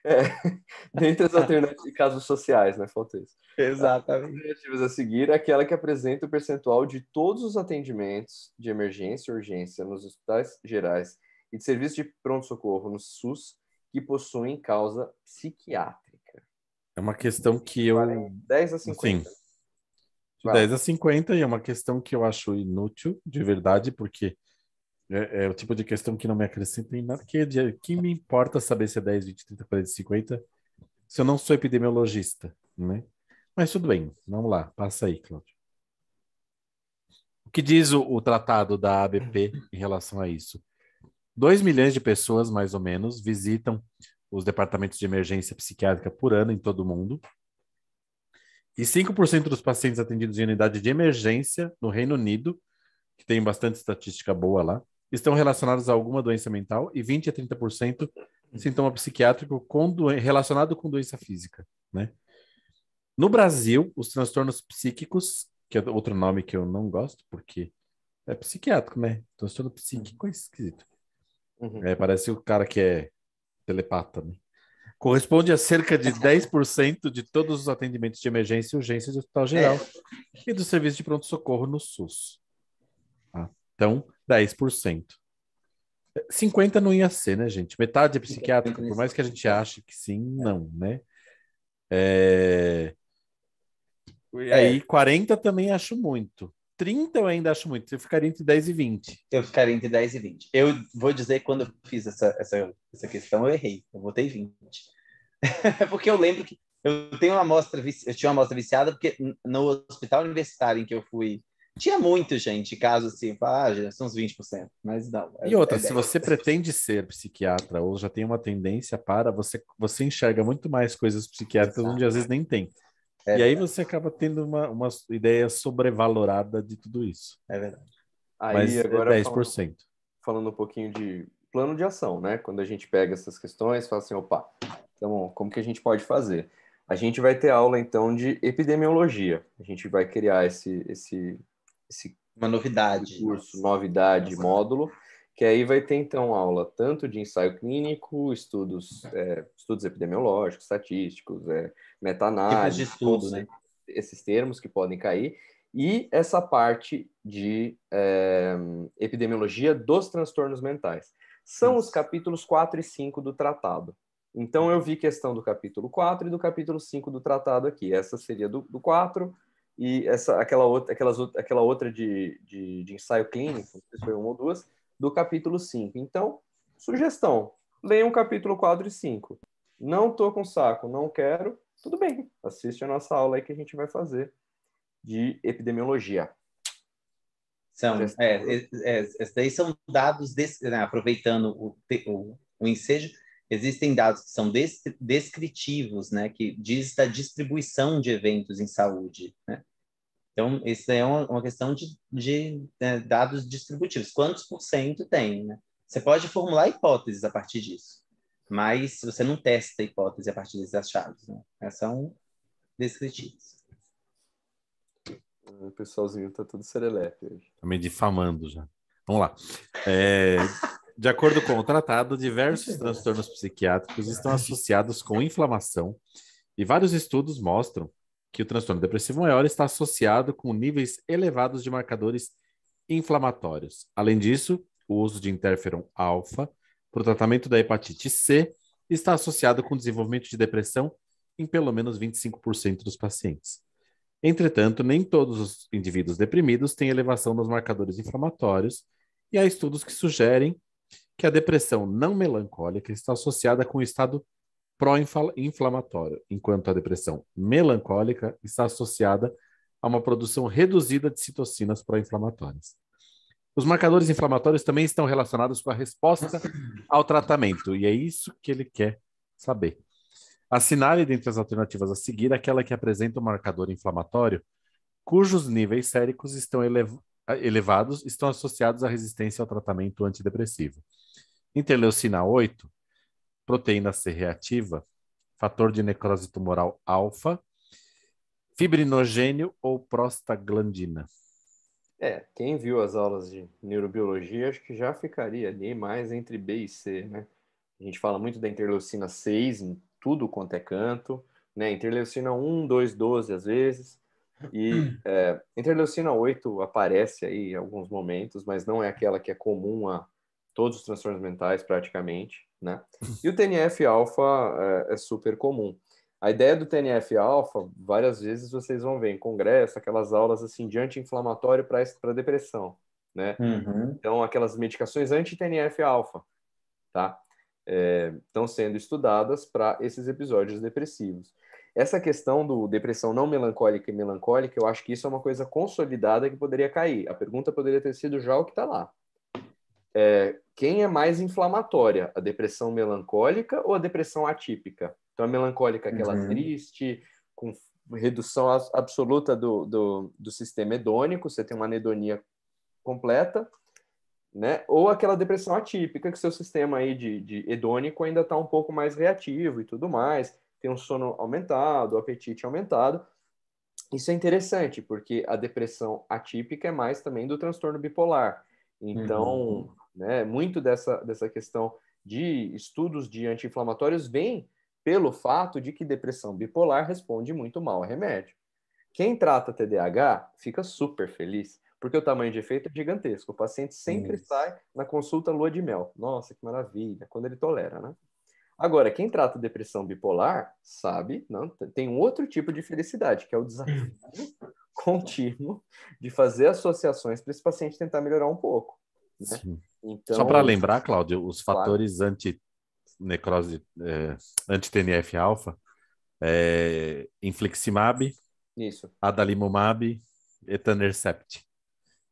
[SPEAKER 3] É, *laughs* dentre as alternativas de casos sociais, né? Falta isso. Exatamente. As alternativas a seguir é aquela que apresenta o percentual de todos os atendimentos de emergência e urgência nos hospitais gerais e de serviço de pronto-socorro no SUS que possuem causa psiquiátrica.
[SPEAKER 2] É uma questão que eu. 10 a 50. Sim. De 10 a 50, e é uma questão que eu acho inútil, de verdade, porque é, é, o tipo de questão que não me acrescenta em nada, que, é de, que me importa saber se é 10, 20, 30, 40, 50, se eu não sou epidemiologista, né? Mas tudo bem, vamos lá, passa aí, Cláudio. O que diz o, o tratado da ABP em relação a isso? 2 milhões de pessoas, mais ou menos, visitam os departamentos de emergência psiquiátrica por ano em todo o mundo. E 5% dos pacientes atendidos em unidade de emergência no Reino Unido, que tem bastante estatística boa lá, estão relacionados a alguma doença mental e 20 a 30% uhum. sintoma psiquiátrico com relacionado com doença física, né? No Brasil, os transtornos psíquicos, que é outro nome que eu não gosto, porque é psiquiátrico, né? Transtorno psíquico é uhum. esquisito. Uhum. É, parece o cara que é telepata, né? Corresponde a cerca de 10% de todos os atendimentos de emergência e urgência do Hospital Geral é. e do Serviço de Pronto-Socorro no SUS. Ah, então, 10%. 50 não ia ser, né, gente? Metade é psiquiátrica, por mais que a gente ache que sim, é. não, né? É...
[SPEAKER 4] E é. aí, 40
[SPEAKER 1] também acho muito. 30 eu ainda acho muito. Eu ficaria entre 10 e 20. Eu ficaria entre 10 e 20. Eu vou dizer que quando eu fiz essa, essa, essa questão, eu errei. Eu botei 20. *laughs* porque eu lembro que eu tenho uma amostra, eu tinha uma amostra viciada, porque no hospital universitário em que eu fui tinha muito, gente, caso assim, ah, já são uns 20%, mas não. É, e outra, é se você
[SPEAKER 2] pretende ser psiquiatra ou já tem uma tendência para, você, você enxerga muito mais coisas psiquiátricas onde às vezes nem tem. É e verdade. aí você acaba tendo uma, uma ideia sobrevalorada de tudo isso. É verdade. Aí é agora é 10%. Falando,
[SPEAKER 3] falando um pouquinho de plano de ação, né? Quando a gente pega essas questões, fala assim, opa, então como que a gente pode fazer? A gente vai ter aula então de epidemiologia. A gente vai criar esse, esse esse uma novidade. Né? Curso, novidade, Nossa. módulo, que aí vai ter então aula tanto de ensaio clínico, estudos, é, estudos epidemiológicos, estatísticos, é, meta-análise, tipos estudos, né? esses termos que podem cair, e essa parte de é, epidemiologia dos transtornos mentais. São Isso. os capítulos 4 e 5 do tratado. Então, eu vi questão do capítulo 4 e do capítulo 5 do tratado aqui. Essa seria do, do 4, e essa, aquela, outra, aquelas, aquela outra de, de, de ensaio clínico, se foi uma ou duas, do capítulo 5. Então, sugestão, leiam um capítulo 4 e 5. Não tô com saco, não quero, tudo bem, assiste a nossa aula aí que a gente vai fazer de
[SPEAKER 1] epidemiologia. São, é, é, é, esses daí são dados, desse, né, aproveitando o, o, o ensejo, existem dados que são descritivos, né, que diz da distribuição de eventos em saúde, né? Então, isso é uma, questão de, de né, dados distributivos. Quantos por cento tem, né? Você pode formular hipóteses a partir disso, mas você não testa a hipótese a partir dessas chaves, né? Elas é são descritivas. O pessoalzinho está tudo serelepe hoje.
[SPEAKER 2] Tá me difamando já. Vamos lá. É... De acordo com o tratado, diversos transtornos psiquiátricos estão associados com inflamação e vários estudos mostram que o transtorno depressivo maior está associado com níveis elevados de marcadores inflamatórios. Além disso, o uso de interferon alfa para o tratamento da hepatite C está associado com desenvolvimento de depressão em pelo menos 25% dos pacientes. Entretanto, nem todos os indivíduos deprimidos têm elevação dos marcadores inflamatórios, e há estudos que sugerem que a depressão não melancólica está associada com o estado pró-inflamatório, enquanto a depressão melancólica está associada a uma produção reduzida de citocinas pró-inflamatórias. Os marcadores inflamatórios também estão relacionados com a resposta ao tratamento, e é isso que ele quer saber. Assinale dentre as alternativas a seguir é aquela que apresenta um marcador inflamatório cujos níveis séricos estão elev elevados estão associados à resistência ao tratamento antidepressivo. Interleucina 8 proteína C reativa, fator de necrose tumoral alfa, fibrinogênio ou prostaglandina.
[SPEAKER 3] É, quem viu as aulas de neurobiologia acho que já ficaria ali mais entre B e C, né? A gente fala muito da interleucina 6 em tudo quanto é canto, né? Interleucina 1, 2, 12 às vezes. E *clears throat* é, interleucina 8 aparece aí em alguns momentos, mas não é aquela que é comum a todos os transtornos mentais praticamente, né? E o TNF-alfa é, é, super comum. A ideia do TNF-alfa, várias vezes vocês vão ver em congresso, aquelas aulas assim de anti-inflamatório para depressão, né? Uhum. Então, aquelas medicações anti-TNF-alfa, tá? Estão é, sendo estudadas para esses episódios depressivos. Essa questão do depressão não melancólica e melancólica, eu acho que isso é uma coisa consolidada que poderia cair. A pergunta poderia ter sido já o que está lá, é, quem é mais inflamatória, a depressão melancólica ou a depressão atípica? Então, a melancólica, é aquela uhum. triste, com redução absoluta do, do, do sistema hedônico, você tem uma anedonia completa, né? Ou aquela depressão atípica, que seu sistema aí de, de hedônico ainda está um pouco mais reativo e tudo mais, tem um sono aumentado, o apetite aumentado. Isso é interessante, porque a depressão atípica é mais também do transtorno bipolar. Então, uhum. Né? Muito dessa, dessa questão de estudos de anti-inflamatórios vem pelo fato de que depressão bipolar responde muito mal a remédio. Quem trata TDAH fica super feliz, porque o tamanho de efeito é gigantesco. O paciente sempre sai na consulta lua de mel. Nossa, que maravilha, quando ele tolera, né? Agora, quem trata depressão bipolar sabe, não, tem um outro tipo de felicidade, que é o desafio *laughs* contínuo de fazer associações para esse paciente tentar melhorar um pouco. Né? Então, Só para lembrar,
[SPEAKER 2] Cláudio, os claro. fatores anti-necrose, é, anti-TNF-alfa, é, infliximab, Isso. adalimumab, etanercept.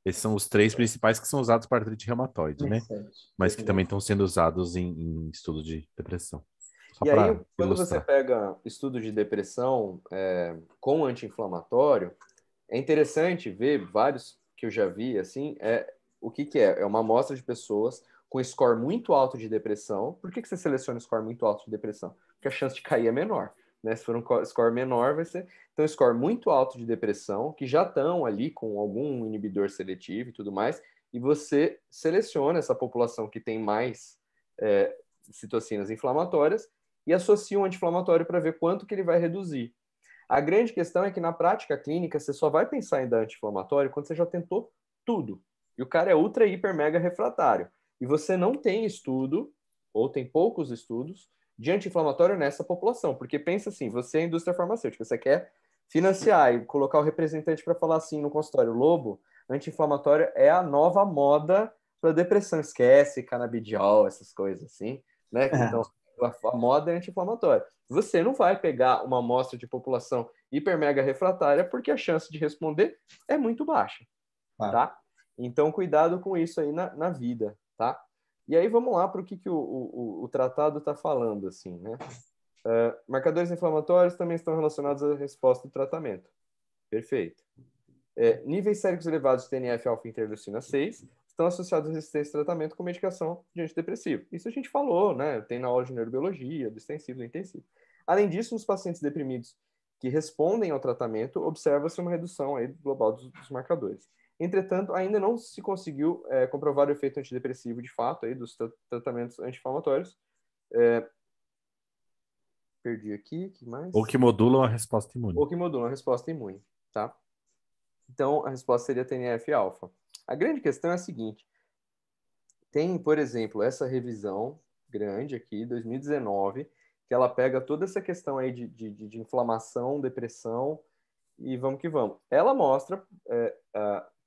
[SPEAKER 2] Esses são os três principais que são usados para artrite reumatoide, né? Mas que uhum. também estão sendo usados em, em estudo de depressão. Só e aí, quando ilustrar. você
[SPEAKER 3] pega estudo de depressão é, com anti-inflamatório, é interessante ver vários que eu já vi, assim, é, o que, que é? É uma amostra de pessoas com score muito alto de depressão. Por que, que você seleciona score muito alto de depressão? Porque a chance de cair é menor. Né? Se for um score menor, vai ser. Então, score muito alto de depressão, que já estão ali com algum inibidor seletivo e tudo mais, e você seleciona essa população que tem mais é, citocinas inflamatórias e associa um anti-inflamatório para ver quanto que ele vai reduzir. A grande questão é que na prática clínica você só vai pensar em dar anti-inflamatório quando você já tentou tudo. E o cara é ultra, hiper, mega refratário. E você não tem estudo, ou tem poucos estudos, de anti-inflamatório nessa população. Porque pensa assim, você é indústria farmacêutica, você quer financiar e colocar o representante para falar assim no consultório, Lobo, anti-inflamatório é a nova moda para depressão. Esquece canabidiol, essas coisas assim, né? É. Então, a, moda é anti inflamatório Você não vai pegar uma amostra de população hiper mega refratária porque a chance de responder é muito baixa, ah. tá? Então, cuidado com isso aí na, na vida, tá? E aí vamos lá para o que, que o, o, o tratado está falando, assim, né? Uh, é, marcadores inflamatórios também estão relacionados à resposta do tratamento. Perfeito. É, níveis séricos elevados de TNF-alfa interleucina 6 estão associados à resistência ao tratamento com medicação de antidepressivo. Isso a gente falou, né? Tem na aula de neurobiologia, do extensivo, do intensivo. Além disso, nos pacientes deprimidos que respondem ao tratamento, observa-se uma redução aí global dos, dos marcadores. Entretanto, ainda não se conseguiu é, comprovar o efeito antidepressivo de fato aí, dos tratamentos anti-inflamatórios. É... Perdi aqui, que mais? Ou que modulam a resposta imune. Ou que modulam a resposta imune, tá? Então, a resposta seria TNF-alfa. A grande questão é a seguinte. Tem, por exemplo, essa revisão grande aqui, 2019, que ela pega toda essa questão aí de, de, de inflamação, depressão, e vamos que vamos. Ela mostra é,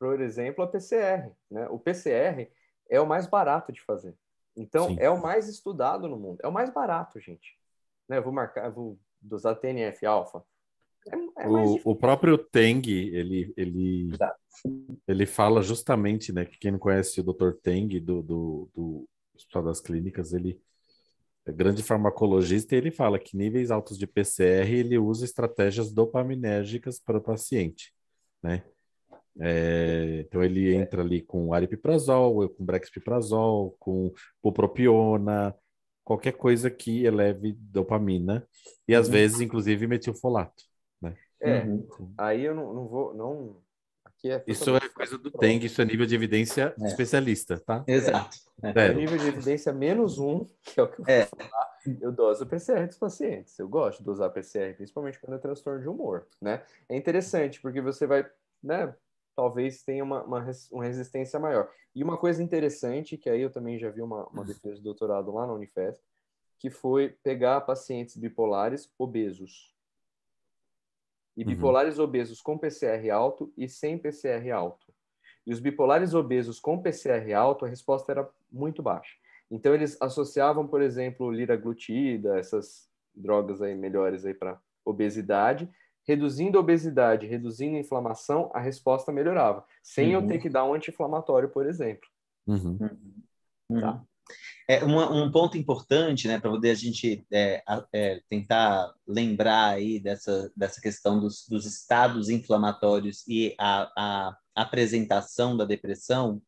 [SPEAKER 3] por exemplo, a PCR. Né? O PCR é o mais barato de fazer. Então, Sim. é o mais estudado no mundo. É o mais barato, gente. Né? Eu vou marcar, vou dosar TNF alfa.
[SPEAKER 2] É, é o, o, próprio Teng, ele, ele, tá. ele fala justamente, né? Que quem não conhece o Dr. Teng do, do, do Hospital das Clínicas, ele é grande farmacologista e ele fala que níveis altos de PCR ele usa estratégias dopaminérgicas para o paciente, né? É, então ele é. entra ali com aripiprazol, com brexpiprazol, com bupropiona, qualquer coisa que eleve dopamina e às uhum. vezes inclusive metilfolato, né? É, uhum.
[SPEAKER 3] aí eu não, não vou, não... Aqui é isso é coisa do Teng, isso é nível de evidência é. especialista, tá? Exato. É. é. nível de evidência menos um, que é o que eu é. vou falar, eu doso PCR dos pacientes. Eu gosto de usar PCR, principalmente quando é transtorno de humor, né? É interessante, porque você vai né, talvez tenha uma, uma, uma, resistência maior. E uma coisa interessante, que aí eu também já vi uma, uma uhum. defesa de doutorado lá na Unifesp, que foi pegar pacientes bipolares obesos. E uhum. bipolares uhum. obesos com PCR alto e sem PCR alto. E os bipolares obesos com PCR alto, a resposta era muito baixa. Então, eles associavam, por exemplo, liraglutida, essas drogas aí melhores aí para obesidade, reduzindo a obesidade, reduzindo a inflamação, a resposta melhorava. Sem uhum. eu ter uhum. que dar um anti-inflamatório, por exemplo.
[SPEAKER 1] Uhum. Uhum. uhum. Tá? É, uma, um ponto importante, né, para poder a gente é, é, tentar lembrar aí dessa, dessa questão dos, dos estados inflamatórios e a, a apresentação da depressão,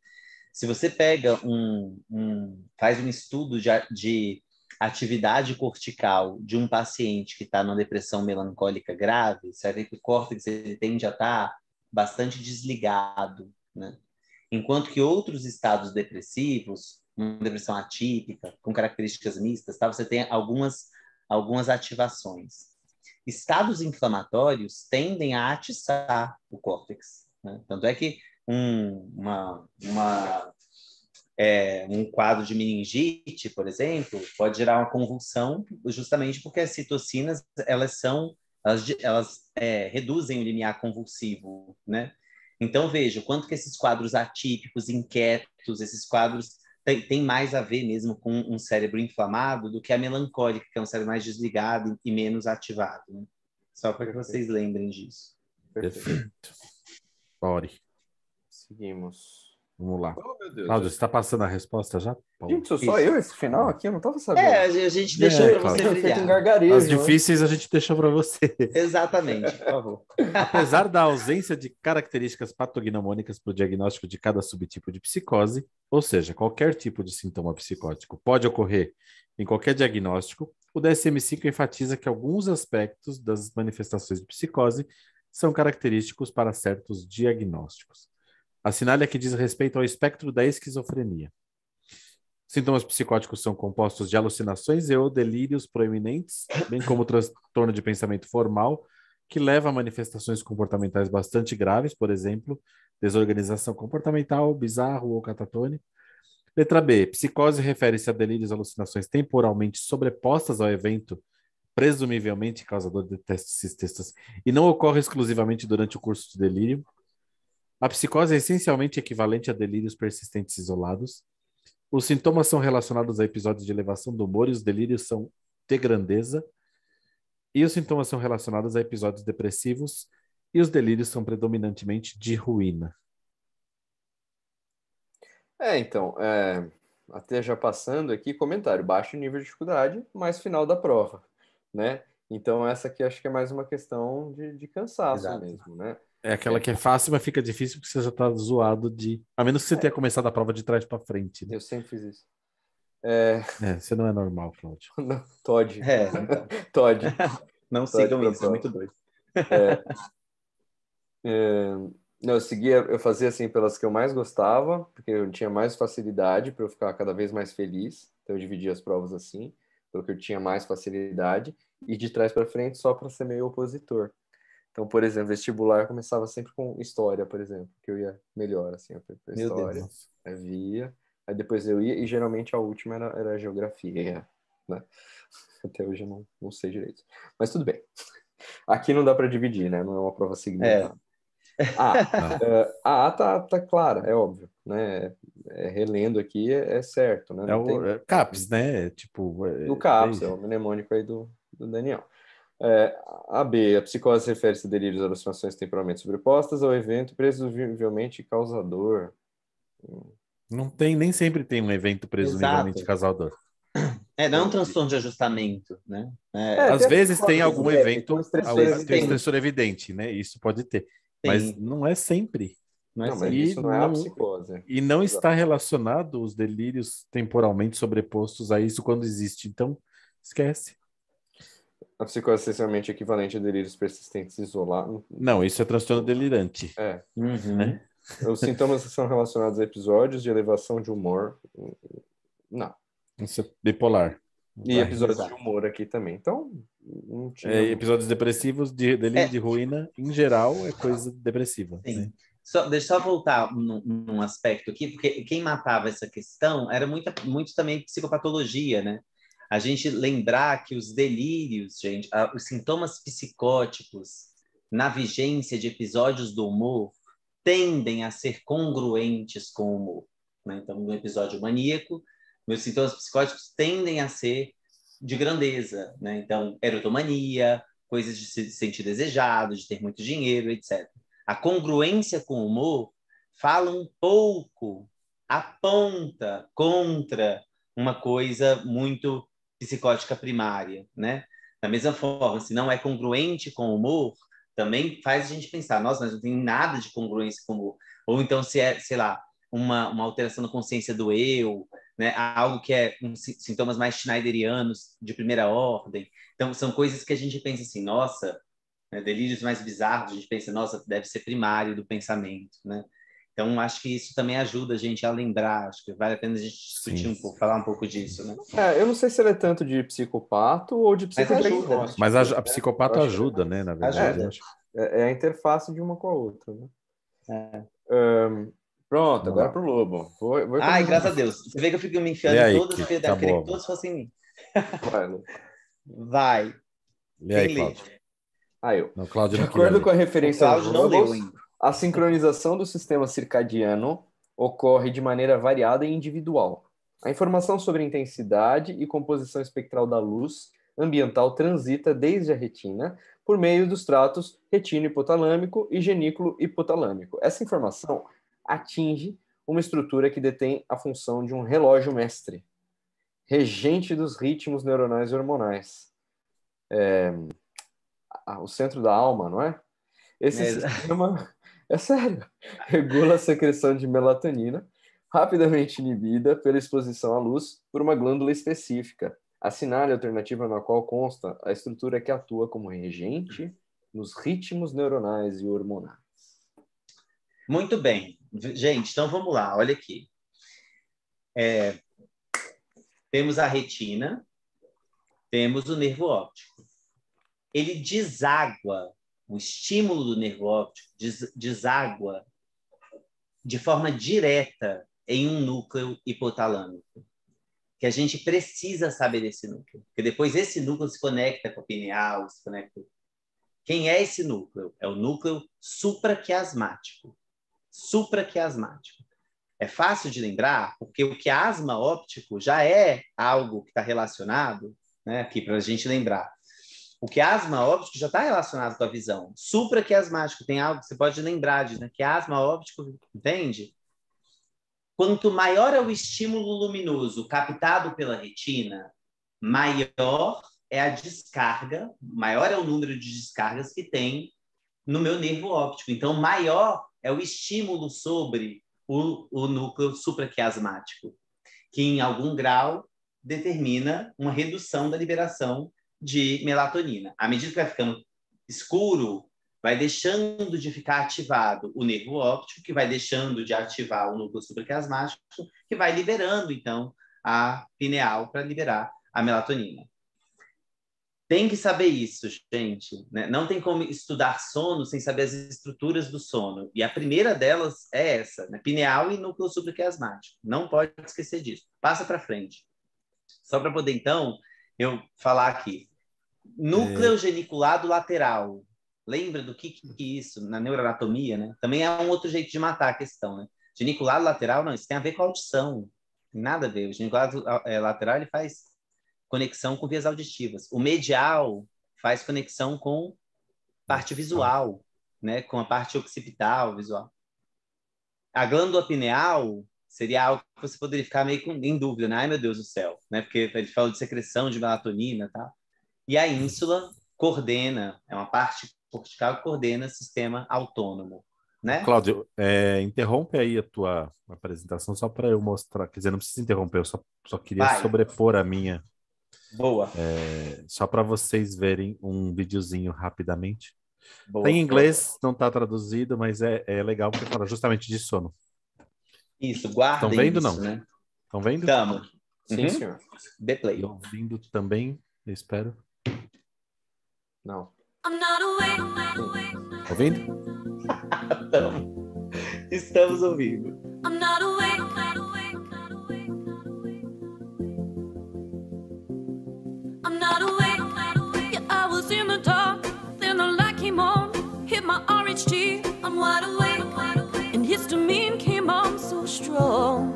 [SPEAKER 1] se você pega um, um faz um estudo de, de atividade cortical de um paciente que está numa depressão melancólica grave, você vai ver que o córtex ele tende a estar tá bastante desligado, né? Enquanto que outros estados depressivos, uma depressão atípica, com características mistas, tá? você tem algumas, algumas ativações. Estados inflamatórios tendem a atiçar o córtex. Né? Tanto é que um, uma, uma é, um quadro de meningite, por exemplo, pode gerar uma convulsão, justamente porque as citocinas elas são elas, elas é, reduzem o limiar convulsivo, né? Então veja quanto que esses quadros atípicos, inquietos, esses quadros têm, têm mais a ver mesmo com um cérebro inflamado do que a melancólica, que é um cérebro mais desligado e menos ativado. Né? Só para que vocês lembrem disso. Perfeito. Ori. Seguimos.
[SPEAKER 2] Vamos lá. Oh, Cláudio, é. você está passando a resposta já? Gente, sou só Isso. eu esse final aqui? Eu não estava sabendo. É, a gente é, deixou é, para você brilhar. Um gargarejo, As né? difíceis a gente deixou para você.
[SPEAKER 1] Exatamente. Por favor.
[SPEAKER 2] *laughs* Apesar da ausência de características patognomônicas para o diagnóstico de cada subtipo de psicose, ou seja, qualquer tipo de sintoma psicótico pode ocorrer em qualquer diagnóstico, o DSM-5 enfatiza que alguns aspectos das manifestações de psicose são característicos para certos diagnósticos assinale a que diz respeito ao espectro da esquizofrenia. Sintomas psicóticos são compostos de alucinações e ou delírios proeminentes, bem como transtorno de pensamento formal, que leva a manifestações comportamentais bastante graves, por exemplo, desorganização comportamental, bizarro ou catatônico. Letra B. Psicose refere-se a delírios e alucinações temporalmente sobrepostas ao evento, presumivelmente causador de testes e não ocorre exclusivamente durante o curso de delírio. A psicose é essencialmente equivalente a delírios persistentes isolados. Os sintomas são relacionados a episódios de elevação do humor e os delírios são de grandeza. E os sintomas são relacionados a episódios depressivos e os delírios são predominantemente de
[SPEAKER 1] ruína.
[SPEAKER 3] É, então, é, até já passando aqui, comentário, baixo nível de dificuldade, mas final da prova, né? Então, essa aqui acho que é mais uma questão de, de cansaço Exato. mesmo, né?
[SPEAKER 2] É aquela que é fácil, mas fica difícil porque você já tá zoado de. A menos que você é. tenha começado a prova de trás para frente. Né?
[SPEAKER 3] Eu sempre fiz isso. É...
[SPEAKER 2] é... você não é normal, Cláudio. *laughs* Não,
[SPEAKER 3] Todd. É. *laughs* Todd. *laughs* Não Todd sigam isso, é muito doido. É... É... Não, eu seguia, eu fazia assim pelas que eu mais gostava, porque eu tinha mais facilidade para eu ficar cada vez mais feliz. Então eu dividia as provas assim, pelo que eu tinha mais facilidade, e de trás para frente só para ser meio opositor. Então, por exemplo, vestibular começava sempre com história, por exemplo, que eu ia melhor, assim, a história, Deus. aí via, aí depois eu ia, e geralmente a última era, era geografia, né? *laughs* Até hoje eu não, não sei direito. Mas tudo bem. Aqui não dá para dividir, né? Não é uma prova seguinte. É. Ah,
[SPEAKER 1] *laughs*
[SPEAKER 3] ah. tá, tá clara, é óbvio, né? É, é relendo aqui é, é certo, né? É não é o tem... é
[SPEAKER 2] CAPS, né? Tipo, é, o CAPS, é o
[SPEAKER 3] mnemônico aí do, do Daniel. É, a B, a psicose refere-se a delírios, alucinações temporalmente sobrepostas ao evento
[SPEAKER 1] presumivelmente causador.
[SPEAKER 2] Não tem, nem sempre tem um evento presumivelmente Exato. causador.
[SPEAKER 1] É, não é um transtorno de ajustamento, né? É, é às vezes tem algum é, evento, tem um
[SPEAKER 2] estressor evidente, né? Isso pode ter. Tem. Mas não é sempre. Não, é não, isso não, é e não está relacionado os delírios temporalmente sobrepostos a isso quando existe. Então, esquece.
[SPEAKER 3] A psicose é essencialmente é equivalente a delírios persistentes isolados. Não,
[SPEAKER 2] isso é transtorno delirante. É. Uhum. Né?
[SPEAKER 3] *laughs* Os sintomas são relacionados a episódios de elevação de humor.
[SPEAKER 2] Não. Isso é bipolar. E episódios de humor aqui também.
[SPEAKER 3] Então, tinha... é,
[SPEAKER 2] episódios depressivos, de, delírio é. de ruína, em geral, é coisa depressiva. Sim. Né?
[SPEAKER 1] Só, deixa eu só voltar num, num, aspecto aqui, porque quem matava essa questão era muita, muito também psicopatologia, né? A gente lembrar que os delírios, gente, os sintomas psicóticos na vigência de episódios do humor tendem a ser congruentes com o humor. Né? Então, no episódio maníaco, meus sintomas psicóticos tendem a ser de grandeza. Né? Então, erotomania, coisas de se sentir desejado, de ter muito dinheiro, etc. A congruência com o humor fala um pouco, aponta contra uma coisa muito psicótica primária, né? Da mesma forma, se não é congruente com o humor, também faz a gente pensar, nossa, mas não tem nada de congruência com o humor. Ou então, se é, sei lá, uma, uma alteração na consciência do eu, né? algo que é um, sintomas mais schneiderianos, de primeira ordem. Então, são coisas que a gente pensa assim, nossa, né? delírios mais bizarros, a gente pensa, nossa, deve ser primário do pensamento, né? Então, acho que isso também ajuda a gente a lembrar. Acho que vale a pena a gente discutir Sim. um pouco, falar um pouco disso, né?
[SPEAKER 3] É, eu não sei se ele é tanto de psicopato ou de psicopata.
[SPEAKER 2] Mas, a, a né? psicopata ajuda, né? Na verdade. Ajuda.
[SPEAKER 3] É, é, a interface de uma com a outra,
[SPEAKER 2] né?
[SPEAKER 1] É. Um, pronto, agora pro Lobo. Vou, vou Ai, graças a Deus. Você vê que eu fico me enfiando aí, em todas as pedras, tá queria que todos fossem em mim. Vai. Vai. E aí, Cláudio?
[SPEAKER 3] Ah, eu. Não, Cláudio de acordo com a referência. O Cláudio não leu ainda. A sincronização do sistema circadiano ocorre de maneira variada e individual. A informação sobre a intensidade e composição espectral da luz ambiental transita desde a retina por meio dos tratos retino hipotalâmico e genículo hipotalâmico. Essa informação atinge uma estrutura que detém a função de um relógio mestre, regente dos ritmos neuronais e hormonais. É, o centro da alma, não é? Esse Mesmo. É, sistema é sério. *laughs* Regula a secreção de melatonina, rapidamente inibida pela exposição à luz por uma glândula específica. Assinale a alternativa na qual consta a estrutura que atua
[SPEAKER 1] como regente nos ritmos neuronais e hormonais. Muito bem. Gente, então vamos lá, olha aqui. É, temos a retina, temos o nervo óptico. Ele deságua o estímulo do nervo óptico deságua de forma direta em um núcleo hipotalâmico. Que a gente precisa saber desse núcleo, porque depois esse núcleo se conecta com a pineal, se conecta. Quem é esse núcleo? É o núcleo supraquiasmático. Supraquiasmático. É fácil de lembrar, porque o quiasma óptico já é algo que está relacionado, né, aqui para a gente lembrar, o é asma óptico já está relacionado com a visão. Supraquiasmático é tem algo que você pode lembrar de, né? É asma óptico, entende? Quanto maior é o estímulo luminoso captado pela retina, maior é a descarga, maior é o número de descargas que tem no meu nervo óptico. Então, maior é o estímulo sobre o, o núcleo supraquiasmático, que em algum grau determina uma redução da liberação de melatonina. À medida que vai ficando escuro, vai deixando de ficar ativado o nervo óptico, que vai deixando de ativar o núcleo supracasmático, que vai liberando, então, a pineal para liberar a melatonina. Tem que saber isso, gente. Né? Não tem como estudar sono sem saber as estruturas do sono. E a primeira delas é essa, né? pineal e núcleo supracasmático. Não pode esquecer disso. Passa para frente. Só para poder, então, eu falar aqui. Núcleo é... geniculado lateral. Lembra do que, que, é isso na neuroanatomia, né? Também é um outro jeito de matar a questão, né? Geniculado lateral, não, isso tem a ver com a audição. Nada a ver. O geniculado é, lateral, ele faz conexão com vias auditivas. O medial faz conexão com parte visual, né? Com a parte occipital, visual. A glândula pineal seria algo que você poderia ficar meio com, em dúvida, né? Ai, meu Deus do céu, né? Porque ele fala de secreção de melatonina, tá? E a ínsula coordena, é uma parte cortical que coordena sistema autônomo. Né?
[SPEAKER 2] Cláudio, é, interrompe aí a tua apresentação só para eu mostrar. Quer dizer, não precisa interromper, eu só, só queria Vai. sobrepor a minha. Boa. É, só para vocês verem um videozinho rapidamente. Tá em inglês, não está traduzido, mas é, é legal porque fala justamente de sono.
[SPEAKER 1] Isso, guardem Estão vendo, isso, não? Né?
[SPEAKER 2] Estão vendo? Estamos. Sim, uhum. senhor. The play. E ouvindo também, eu espero. Não. Ouvindo?
[SPEAKER 1] Não. *laughs* Estamos ouvindo.
[SPEAKER 4] I'm not awake, not awake, not awake, not awake. I'm not awake, not awake. Yeah, I was in the dark. Then the light came on, hit my orange tea. I'm wide awake, wide awake. And histamine came on so strong.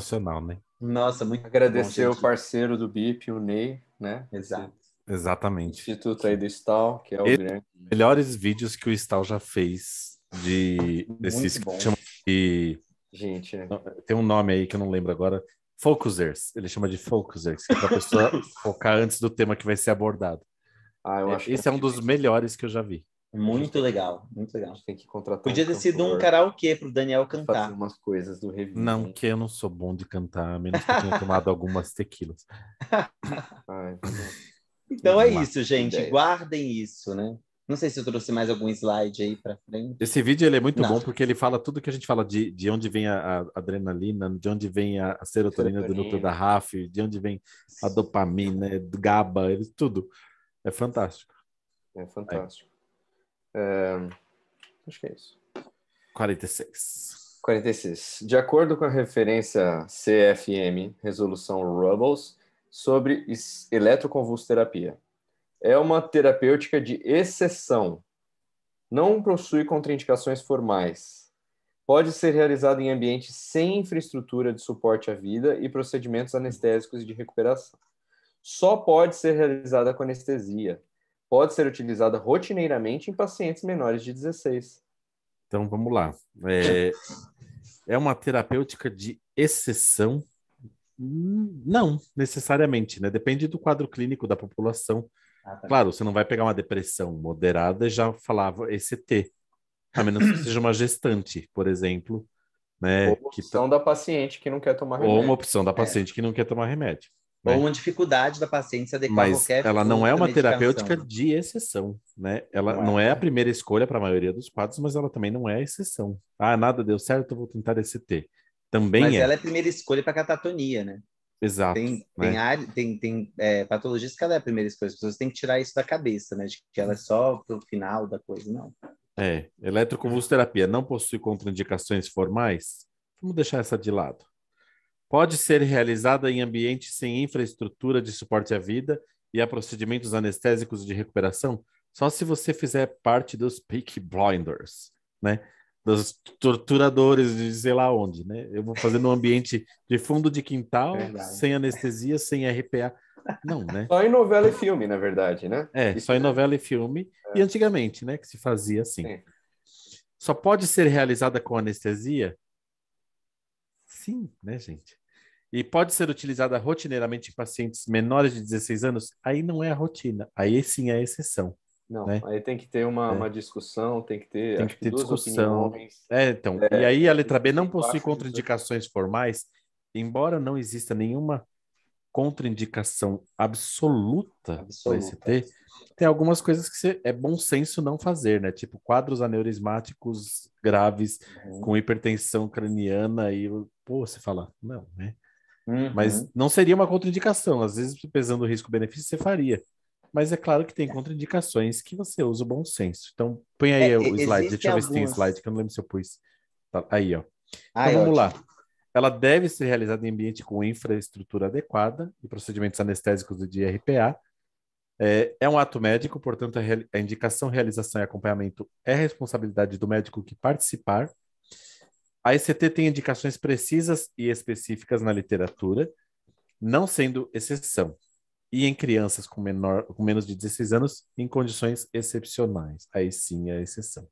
[SPEAKER 2] Sensacional, né?
[SPEAKER 3] Nossa, muito agradecer o parceiro do BIP, o Ney, né? Exato.
[SPEAKER 2] Exatamente.
[SPEAKER 3] Instituto aí do Stahl, que é o Ele, grande.
[SPEAKER 2] Melhores vídeos que o Stahl já fez de desses que de. Gente, né? Tem um nome aí que eu não lembro agora. Focusers. Ele chama de focusers, que é pra pessoa *laughs* focar antes do tema que vai ser abordado. Ah, eu é, acho Esse é, é um dos melhores que eu já vi.
[SPEAKER 1] Muito legal, muito legal. tem que contratar. Podia um ter sido um karaokê o Daniel cantar. Fazer umas coisas do review.
[SPEAKER 2] Não, que eu não sou bom de cantar, a menos que eu tenha tomado algumas tequilas.
[SPEAKER 1] *laughs* Tá então é isso, gente. Ideia. Guardem isso, né? Não sei se eu trouxe mais algum slide aí para frente. Esse
[SPEAKER 2] vídeo ele é muito não. bom porque ele fala tudo que a gente fala de, de onde vem a, a adrenalina, de onde vem a, a serotonina, serotonina, do núcleo da RAF, de onde vem a dopamina, é GABA, ele, é tudo. É fantástico.
[SPEAKER 3] É fantástico. Uh, acho que é isso. 46. 46. De acordo com a referência CFM, resolução Rubbles, sobre eletroconvulsoterapia. É uma terapêutica de exceção. Não possui contraindicações formais. Pode ser realizada em ambientes sem infraestrutura de suporte à vida e procedimentos anestésicos de recuperação. Só pode ser realizada com anestesia pode ser utilizada rotineiramente em pacientes menores de 16.
[SPEAKER 2] Então vamos lá. É, é uma terapêutica de exceção? Hum, não, necessariamente, né? Depende do quadro clínico da população. Ah, tá. Claro, você não vai pegar uma depressão moderada e já falava ECT, a menos que seja uma gestante, por exemplo. Né, Ou uma
[SPEAKER 1] opção tá- da paciente que não quer tomar remédio. Ou uma
[SPEAKER 2] opção da é. paciente é. que não quer tomar remédio.
[SPEAKER 1] Né? Ou uma dificuldade da paciente adequar Mas qualquer ela não é uma terapêutica
[SPEAKER 2] de exceção, né? Ela não, é. não é. a primeira escolha para a maioria dos quadros, mas ela também não é a exceção. Ah, nada deu certo, vou tentar ST. Também mas é. ela é a
[SPEAKER 1] primeira escolha para catatonia, né?
[SPEAKER 2] Exato. Tem, né?
[SPEAKER 1] tem, tem, tem é, patologias que ela é a primeira escolha. As pessoas têm que tirar isso da cabeça, né? De que ela é só para o final da coisa, não.
[SPEAKER 2] É, eletroconvulsoterapia não possui contraindicações formais? Vamos deixar essa de lado pode ser realizada em ambiente sem infraestrutura de suporte à vida e a procedimentos anestésicos de recuperação, só se você fizer parte dos Peak Blinders, né? Dos torturadores de sei lá onde, né? Eu vou fazer num ambiente de fundo de quintal, verdade. sem anestesia, sem RPA. Não, né? Só em novela e filme, na verdade, né? É, Isso só em é. novela e filme. É. E antigamente, né? Que se fazia assim. Sim. Só pode ser realizada com anestesia? Sim, né, gente? e pode ser utilizada rotineiramente em pacientes menores de 16 anos, aí não é a rotina, aí sim é a exceção. Não, né? aí tem que ter uma, é. uma,
[SPEAKER 3] discussão, tem que ter, tem que ter discussão. é, então, é, e aí a letra B não possui é
[SPEAKER 2] contraindicações formais, embora não exista nenhuma contraindicação absoluta, absoluta. para ST, tem algumas coisas que é bom senso não fazer, né? Tipo quadros aneurismáticos graves uhum. com hipertensão craniana e pô, você fala, não, né? Uhum. Mas não seria uma contraindicação. Às vezes, pesando o risco-benefício, você faria. Mas é claro que tem é. contraindicações que você usa o bom senso. Então, põe aí é, o slide. Deixa eu ver se tem slide, que eu não lembro se eu pus. Tá, aí, ó. Ai, ah, então, é vamos ótimo. lá. Ela deve ser realizada em ambiente com infraestrutura adequada e procedimentos anestésicos de RPA. É, é um ato médico, portanto, a, a indicação, realização e acompanhamento é responsabilidade do médico que participar a ECT tem indicações precisas e específicas na literatura, não sendo exceção, e em crianças com, menor, com menos de 16 anos, em condições excepcionais. Aí sim é a exceção.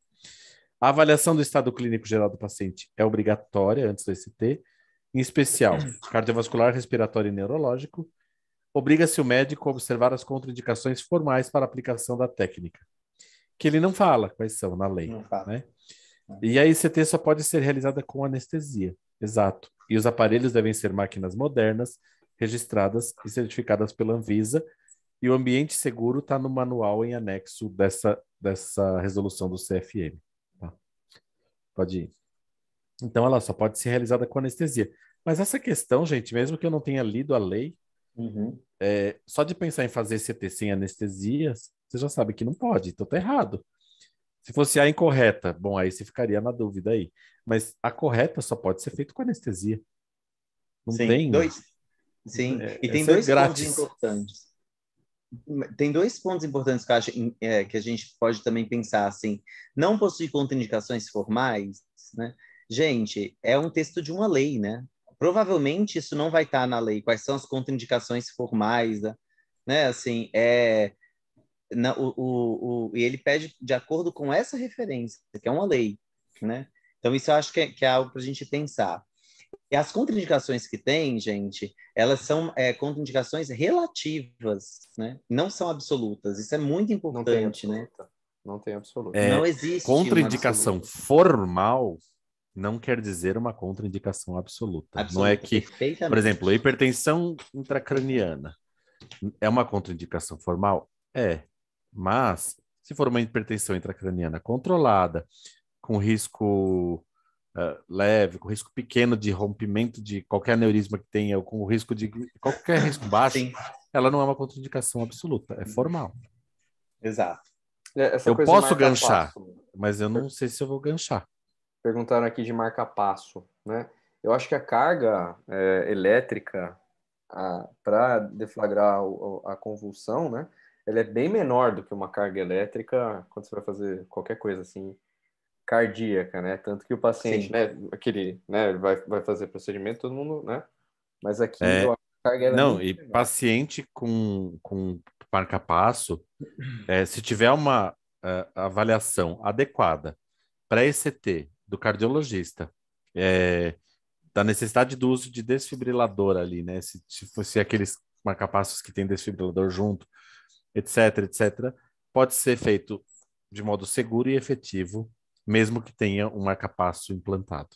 [SPEAKER 2] A avaliação do estado clínico geral do paciente é obrigatória antes do ECT, em especial *clears throat* cardiovascular, respiratório e neurológico. Obriga-se o médico a observar as contraindicações formais para aplicação da técnica, que ele não fala quais são na lei. Né? E a ICT só pode ser realizada com anestesia. Exato. E os aparelhos devem ser máquinas modernas, registradas e certificadas pela Anvisa. E o ambiente seguro está no manual em anexo dessa, dessa resolução do CFM. Tá? Pode ir. Então, ela só pode ser realizada com anestesia. Mas essa questão, gente, mesmo que eu não tenha lido a lei, uhum. é, só de pensar em fazer CT sem anestesia, você já sabe que não pode, então tá errado. Se fosse a incorreta, bom, aí você ficaria na dúvida aí. Mas a correta só pode ser feita com anestesia. Não Sim, tem. Dois. Sim, é, e é tem dois pontos
[SPEAKER 1] importantes. Tem dois pontos importantes que, acho, é, que a gente pode também pensar assim. Não possui contraindicações formais, né? Gente, é um texto de uma lei, né? Provavelmente isso não vai estar na lei. Quais são as contraindicações formais, né? Assim, é, na, o, o, o, e ele pede de acordo com essa referência, que é uma lei, né? Então, isso eu acho que é, que é algo para a gente pensar. E as contraindicações que tem, gente, elas são é, contraindicações relativas, né? Não são absolutas. Isso é muito importante, não né? Não tem absoluta. É, não existe. Contraindicação
[SPEAKER 2] formal não quer dizer uma contraindicação absoluta. absoluta não é que, por exemplo, a hipertensão intracraniana é uma contraindicação formal? É. Mas, se for uma hipertensão intracraniana controlada, com risco uh, leve, com risco pequeno de rompimento de qualquer aneurisma que tenha, ou com risco de qualquer risco baixo, Sim. ela não é uma contraindicação absoluta, é formal. Exato.
[SPEAKER 3] É, essa eu posso ganchar, né?
[SPEAKER 2] mas eu não sei se eu vou ganchar.
[SPEAKER 3] Perguntaram aqui de marca passo, né? Eu acho que a carga é, elétrica para deflagrar o, a convulsão, né? ela é bem menor do que uma carga elétrica quando você vai fazer qualquer coisa assim cardíaca, né? Tanto que o paciente, Sim. né, aquele, né, vai, vai fazer procedimento, todo mundo, né? Mas aqui é... a carga elétrica. É Não, é e menor.
[SPEAKER 2] paciente com, com marca-passo, é, se tiver uma uh, avaliação adequada pré-ECT do cardiologista, é, da necessidade do uso de desfibrilador ali, né? Se, se fosse aqueles marcapassos que tem desfibrilador junto, etc, etc, pode ser feito de modo seguro e efetivo, mesmo que tenha um marcapasso implantado.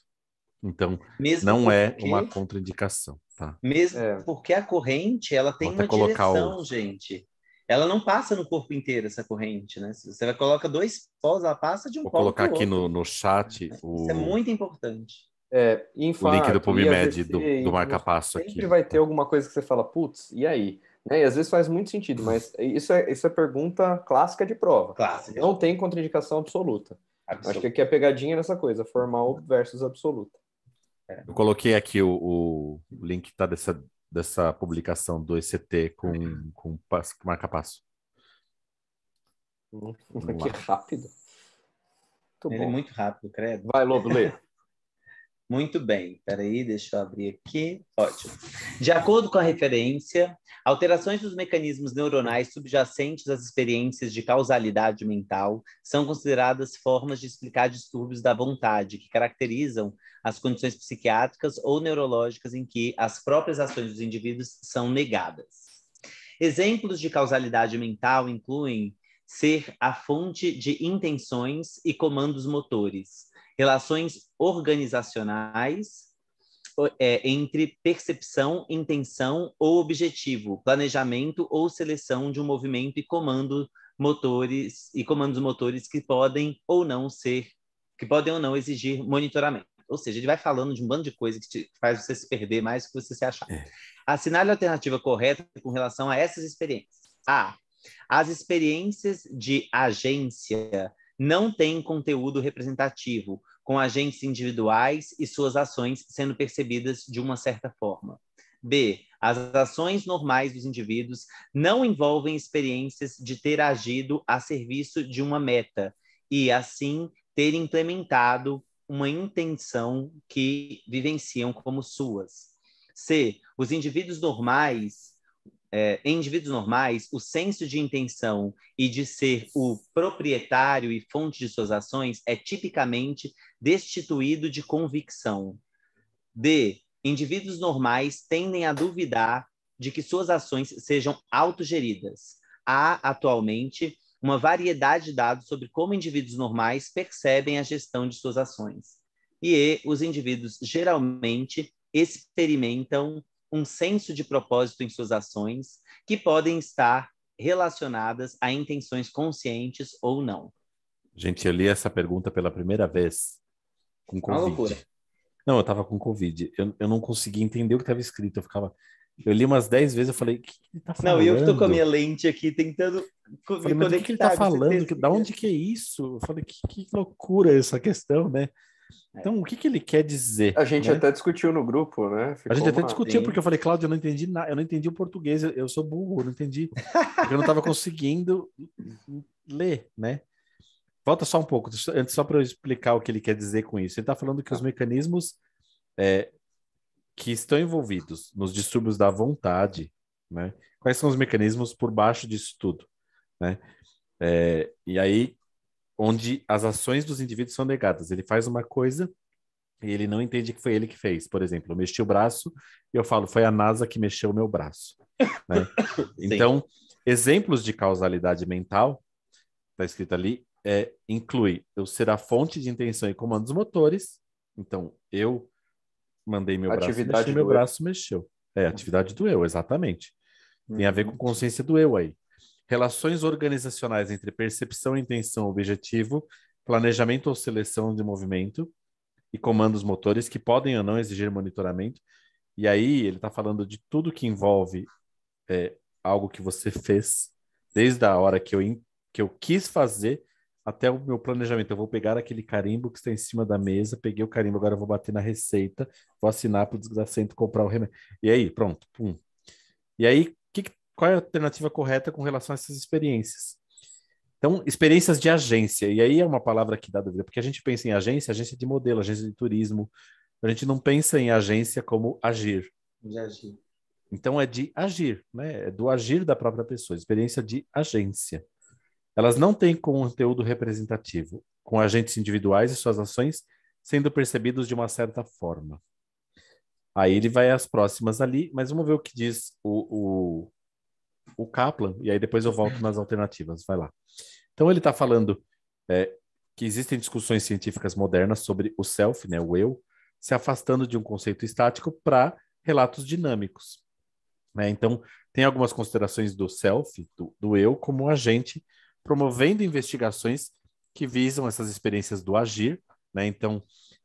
[SPEAKER 2] Então, mesmo não é porque... é uma contraindicação, tá?
[SPEAKER 1] Mesmo é. porque a corrente, ela tem uma direção, o... gente. Ela não passa no corpo inteiro, essa corrente, né? Se você coloca dois pós ela passa de um Vou colocar aqui
[SPEAKER 2] no, no chat o... É, isso é muito
[SPEAKER 1] importante. É, infarto,
[SPEAKER 2] o link do PubMed, do, do marca-passo aqui. Sempre vai
[SPEAKER 3] ter alguma coisa que você fala, putz, e aí? Né? E às vezes faz muito sentido, mas isso é, isso é pergunta clássica de prova. Clássica. Não tem contraindicação absoluta. Acho que aqui a é pegadinha nessa coisa, formal versus absoluta. É. Eu
[SPEAKER 2] coloquei aqui o, o link tá, dessa, dessa publicação do ECT com, com, com marca passo.
[SPEAKER 1] Hum, *laughs* que rápido. Muito Ele é bom. é muito rápido, credo. Vai, Lobo, lê. Muito bem, peraí, deixa eu abrir aqui. Ótimo. De acordo com a referência, alterações dos mecanismos neuronais subjacentes às experiências de causalidade mental são consideradas formas de explicar distúrbios da vontade, que caracterizam as condições psiquiátricas ou neurológicas em que as próprias ações dos indivíduos são negadas. Exemplos de causalidade mental incluem ser a fonte de intenções e comandos motores relações organizacionais é, entre percepção, intenção ou objetivo, planejamento ou seleção de um movimento e comando motores e comandos motores que podem ou não ser, que podem ou não exigir monitoramento. Ou seja, ele vai falando de um bando de coisa que, te, que faz você se perder mais do que você se achar. É. Assinale a alternativa correta com relação a essas experiências. A. As experiências de agência não tem conteúdo representativo, com agentes individuais e suas ações sendo percebidas de uma certa forma. B. As ações normais dos indivíduos não envolvem experiências de ter agido a serviço de uma meta e, assim, ter implementado uma intenção que vivenciam como suas. C. Os indivíduos normais é, em indivíduos normais, o senso de intenção e de ser o proprietário e fonte de suas ações é tipicamente destituído de convicção. D. Indivíduos normais tendem a duvidar de que suas ações sejam autogeridas. Há, atualmente, uma variedade de dados sobre como indivíduos normais percebem a gestão de suas ações. E, e os indivíduos geralmente experimentam um senso de propósito em suas ações, que podem estar relacionadas a intenções conscientes ou não.
[SPEAKER 2] Gente, eu li essa pergunta pela primeira vez com Covid. Uma loucura. Não, eu tava com Covid. Eu, eu não conseguia entender o que estava escrito. Eu ficava. Eu li umas 10 vezes, eu falei, que, que ele tá falando? Não, eu tô com a minha
[SPEAKER 1] lente aqui tentando co falei, O que, que ele tá falando?
[SPEAKER 2] Tá que, da né? onde que é isso? Eu falei, que, que loucura essa questão, né? É. Então, o que, que ele quer dizer? A gente né? até discutiu no grupo, né? Ficou a gente até uma... discutiu, porque eu falei, Cláudio, eu não entendi nada, eu não entendi o português, eu, eu sou burro, eu não entendi. eu não estava conseguindo ler, né? Volta só um pouco, antes só para eu explicar o que ele quer dizer com isso. Ele está falando que os tá. mecanismos é, que estão envolvidos nos distúrbios da vontade, né? Quais são os mecanismos por baixo disso tudo, né? É, e aí onde as ações dos indivíduos são negadas. Ele faz uma coisa e ele não entende que foi ele que fez. Por exemplo, eu mexi o braço e eu falo, foi a NASA que mexeu o meu braço. Né? *laughs* então, exemplos de causalidade mental, está escrito ali, é, inclui eu ser a fonte de intenção e comandos motores. Então, eu mandei meu atividade braço, e meu braço mexeu. É, atividade do eu, exatamente. Tem a ver com uhum. consciência do eu aí relações organizacionais entre percepção, intenção, objetivo, planejamento ou seleção de movimento e comandos motores que podem ou não exigir monitoramento. E aí ele está falando de tudo que envolve é, algo que você fez desde a hora que eu, que eu quis fazer até o meu planejamento. Eu vou pegar aquele carimbo que está em cima da mesa, peguei o carimbo, agora eu vou bater na receita, vou assinar para o desgracento comprar o remédio. E aí, pronto, pum. E aí, qual é a alternativa correta com relação a essas experiências. Então, experiências de agência, e aí é uma palavra que dá dúvida, porque a gente pensa em agência, agência de modelo, agência de turismo, a gente não pensa em agência como agir. De agir. Então, é de agir, né? É do agir da própria pessoa, experiência de agência. Elas não têm conteúdo representativo, com agentes individuais e suas ações sendo percebidos de uma certa forma. Aí ele vai às próximas ali, mas vamos ver o que diz o, o o Kaplan, e aí depois eu volto nas alternativas. Vai lá. Então ele está falando é, que existem discussões científicas modernas sobre o self, né, o eu, se afastando de um conceito estático para relatos dinâmicos. Né? Então, tem algumas considerações do self, do, do eu, como agente, promovendo investigações que visam essas experiências do agir. Né? Então,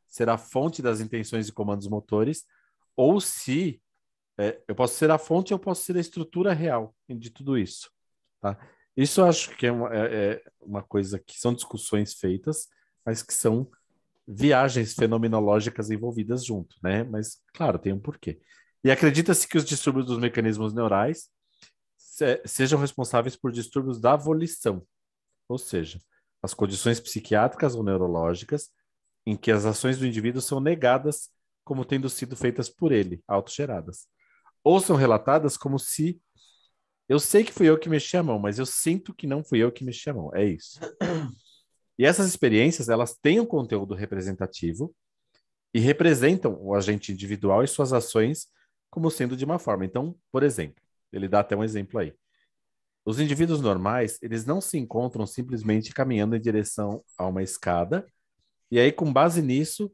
[SPEAKER 2] será fonte das intenções e comandos motores, ou se é, eu posso ser a fonte, eu posso ser a estrutura real de tudo isso. Tá? Isso eu acho que é uma, é, é uma coisa que são discussões feitas, mas que são viagens fenomenológicas envolvidas junto, né? Mas, claro, tem um porquê. E acredita-se que os distúrbios dos mecanismos neurais se, sejam responsáveis por distúrbios da volição, ou seja, as condições psiquiátricas ou neurológicas em que as ações do indivíduo são negadas como tendo sido feitas por ele, autogeradas ou são relatadas como se eu sei que fui eu que mexi a mão, mas eu sinto que não fui eu que mexi a mão. É isso. *coughs* E essas experiências, elas têm um conteúdo representativo e representam o agente individual e suas ações como sendo de uma forma. Então, por exemplo, ele dá até um exemplo aí. Os indivíduos normais, eles não se encontram simplesmente caminhando em direção a uma escada, e aí com base nisso,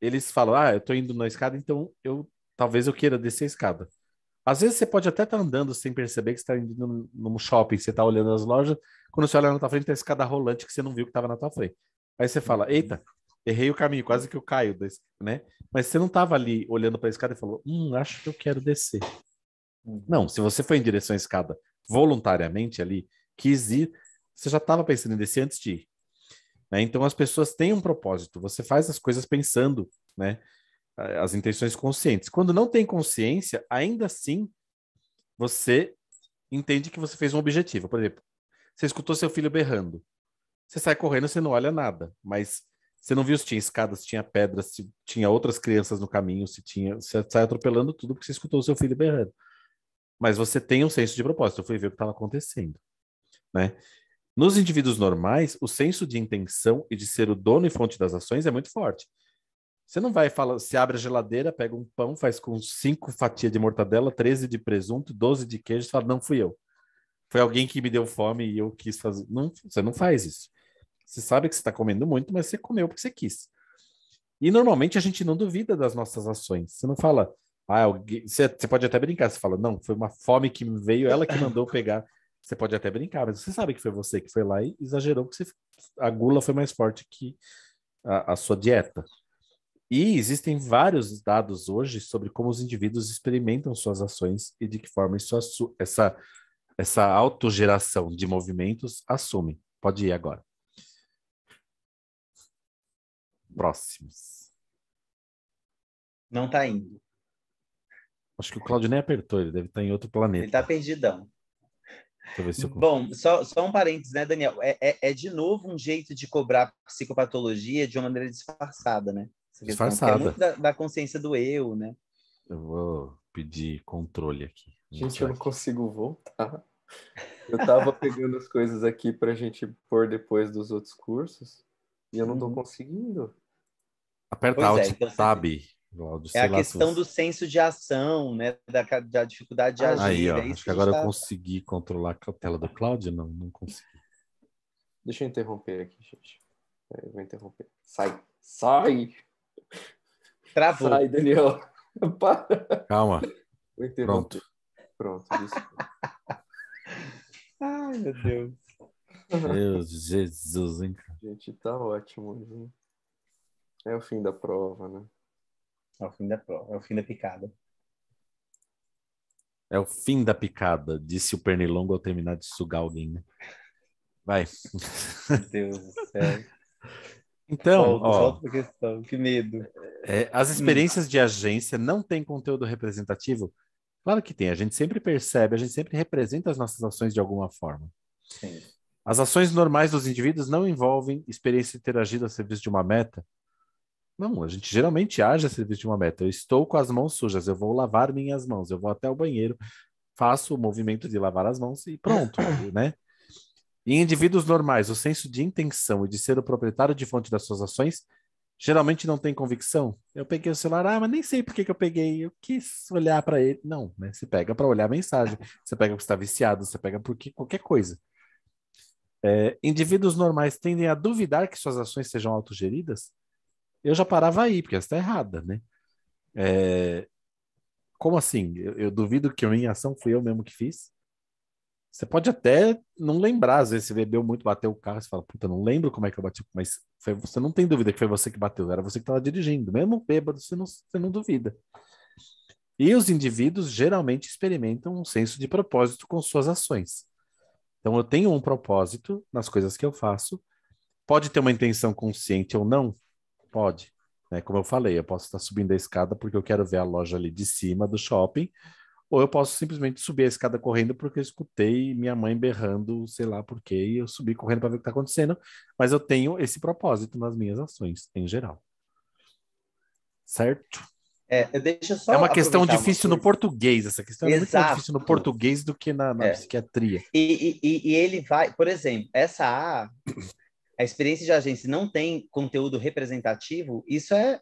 [SPEAKER 2] eles falam: "Ah, eu estou indo na escada, então eu talvez eu queira descer a escada". Às vezes você pode até estar tá andando sem perceber que você está indo num shopping, você está olhando as lojas, quando você olha na tua frente tem tá escada rolante que você não viu que estava na tua frente. Aí você fala, uhum. eita, errei o caminho, quase que eu caio, né? Mas você não estava ali olhando para a escada e falou, hum, acho que eu quero descer. Uhum. Não, se você foi em direção à escada voluntariamente ali, quis ir, você já estava pensando em descer antes de ir. Né? Então as pessoas têm um propósito, você faz as coisas pensando, né? as intenções conscientes. Quando não tem consciência, ainda assim você entende que você fez um objetivo. Por exemplo, você escutou seu filho berrando. Você sai correndo, você não olha nada, mas você não viu se tinha escadas, se tinha pedras, se tinha outras crianças no caminho, se tinha, você sai atropelando tudo porque você escutou seu filho berrando. Mas você tem um senso de propósito, foi ver o que estava acontecendo, né? Nos indivíduos normais, o senso de intenção e de ser o dono e fonte das ações é muito forte. Você não vai falar, se abre a geladeira, pega um pão, faz com cinco fatias de mortadela, 13 de presunto, 12 de queijo, e fala, não fui eu. Foi alguém que me deu fome e eu quis fazer. Não, você não faz isso. Você sabe que você está comendo muito, mas você comeu porque você quis. E normalmente a gente não duvida das nossas ações. Você não fala, ah, alguém... você, você pode até brincar, você fala, não, foi uma fome que me veio, ela que mandou pegar. Você pode até brincar, mas você sabe que foi você que foi lá e exagerou, que você... a gula foi mais forte que a, a sua dieta. E existem vários dados hoje sobre como os indivíduos experimentam suas ações e de que forma isso essa, essa autogeração de movimentos assume. Pode ir agora. Próximos. Não está indo. Acho que o Claudio nem apertou, ele deve estar tá em outro planeta.
[SPEAKER 1] Ele está perdidão. Bom, só, só, um parênteses, né, Daniel? É, é, é, de novo um jeito de cobrar psicopatologia de uma maneira disfarçada, né? É Disfarçada. É muito da, da, consciência do eu, né?
[SPEAKER 2] Eu vou pedir controle aqui. Gente, eu não
[SPEAKER 1] consigo voltar.
[SPEAKER 3] Eu tava pegando as coisas aqui pra gente pôr depois dos outros cursos e eu não tô uhum. conseguindo. Aperta
[SPEAKER 2] pois é, Alt é, então, Tab. é a questão do
[SPEAKER 1] senso de ação, né? Da, da dificuldade de agir. Aí, ó, é acho que agora eu tá
[SPEAKER 2] consegui controlar a tela do Cláudio. Não, não consegui.
[SPEAKER 1] Deixa eu interromper aqui, gente.
[SPEAKER 3] É, eu vou interromper. Sai, sai! Travou. Sai, Daniel. Para. Calma. Pronto. Pronto. *laughs* Ai, meu Deus. Meu
[SPEAKER 2] Jesus, hein?
[SPEAKER 3] Gente, tá ótimo. Hein? É o fim da prova, né?
[SPEAKER 2] É o fim
[SPEAKER 1] da prova, é o fim da picada.
[SPEAKER 2] É o fim da picada, disse o Pernilongo ao terminar de sugar alguém, né? Vai. Meu Deus do céu. *laughs*
[SPEAKER 1] Então, solta, ó, solta questão, que medo. É, as hum. experiências hum.
[SPEAKER 2] de agência não têm conteúdo representativo? Claro que tem, a gente sempre percebe, a gente sempre representa as nossas ações de alguma forma. Sim. As ações normais dos indivíduos não envolvem experiência interagida a serviço de uma meta? Não, a gente geralmente age a serviço de uma meta. Eu estou com as mãos sujas, eu vou lavar minhas mãos, eu vou até o banheiro, faço o movimento de lavar as mãos e pronto, *coughs* né? Em indivíduos normais, o senso de intenção e de ser o proprietário de fonte das suas ações geralmente não tem convicção. Eu peguei o celular, ah, mas nem sei por que, que eu peguei, eu quis olhar para ele. Não, né? Você pega para olhar a mensagem, você pega porque está viciado, você pega porque qualquer coisa. É, indivíduos normais tendem a duvidar que suas ações sejam autogeridas? Eu já parava aí, porque essa está errada, né? É, como assim? Eu, eu, duvido que a minha ação fui eu mesmo que fiz? Você pode até não lembrar, às vezes você bebeu muito, bateu o carro, você fala, puta, não lembro como é que eu bati, mas foi, você não tem dúvida que foi você que bateu, era você que estava dirigindo, mesmo bêbado, você não, você não duvida. E os indivíduos geralmente experimentam um senso de propósito com suas ações. Então eu tenho um propósito nas coisas que eu faço, pode ter uma intenção consciente ou não? Pode. Né? Como eu falei, eu posso estar subindo a escada porque eu quero ver a loja ali de cima do shopping, ou eu posso simplesmente subir a escada correndo porque eu escutei minha mãe berrando, sei lá por quê, e eu subi correndo para ver o que está acontecendo, mas eu tenho esse propósito nas minhas ações, em geral. Certo?
[SPEAKER 1] É, é uma questão difícil uma no português, essa questão é Exato. muito mais difícil no
[SPEAKER 2] português do que na, na é. psiquiatria.
[SPEAKER 1] E, e, e, ele vai, por exemplo, essa A, a experiência de agência não tem conteúdo representativo, isso é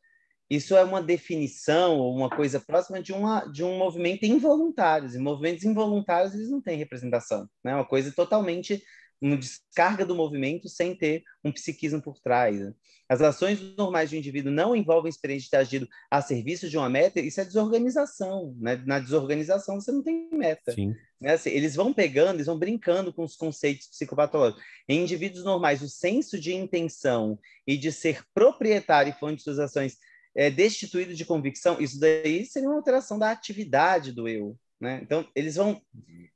[SPEAKER 1] isso é uma definição ou uma coisa próxima de, uma, de um movimento involuntário. E movimentos involuntários eles não têm representação, né? É uma coisa totalmente uma descarga do movimento sem ter um psiquismo por trás. Né? As ações normais de um indivíduo não envolvem experiência de agido a serviço de uma meta, isso é desorganização. Né? Na desorganização você não tem meta. Né? Assim, eles vão pegando, eles vão brincando com os conceitos psicopatológicos. Em indivíduos normais, o senso de intenção e de ser proprietário e fonte de suas ações é, destituído de convicção, isso daí seria uma alteração da atividade do eu. Né? Então, eles vão.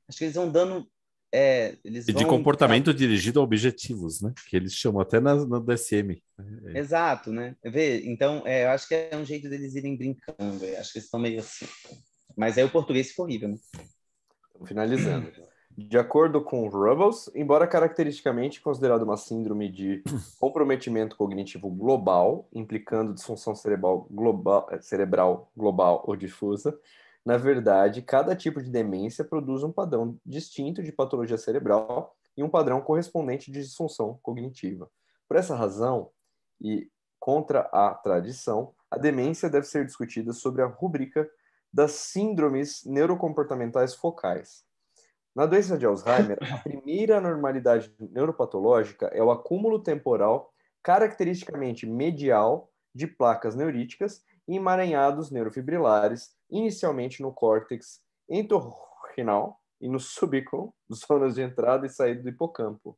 [SPEAKER 1] Acho que eles vão dando. É, eles e vão... de comportamento
[SPEAKER 2] dirigido a objetivos, né? Que eles chamam até na, na DSM.
[SPEAKER 1] Né? É. Exato, né? Vê, então, é, eu acho que é um jeito deles irem brincando. acho que eles estão meio assim. Mas aí o português ficou horrível, né? Estamos finalizando. *clears throat*
[SPEAKER 3] De acordo com Rubbles, embora caracteristicamente considerado uma síndrome de *clears throat* comprometimento cognitivo global, implicando disfunção cerebral global, eh, cerebral global ou difusa, na verdade, cada tipo de demência produz um padrão distinto de patologia cerebral e um padrão correspondente de disfunção cognitiva. Por essa razão, e contra a tradição, a demência deve ser discutida sobre a rubrica das síndromes neurocomportamentais focais, na doença de Alzheimer, a primeira anormalidade neuropatológica é o acúmulo temporal, caracteristicamente medial, de placas neuríticas e emaranhados neurofibrilares, inicialmente no córtex entorrinal e no subículo, zonas de entrada e saída do hipocampo.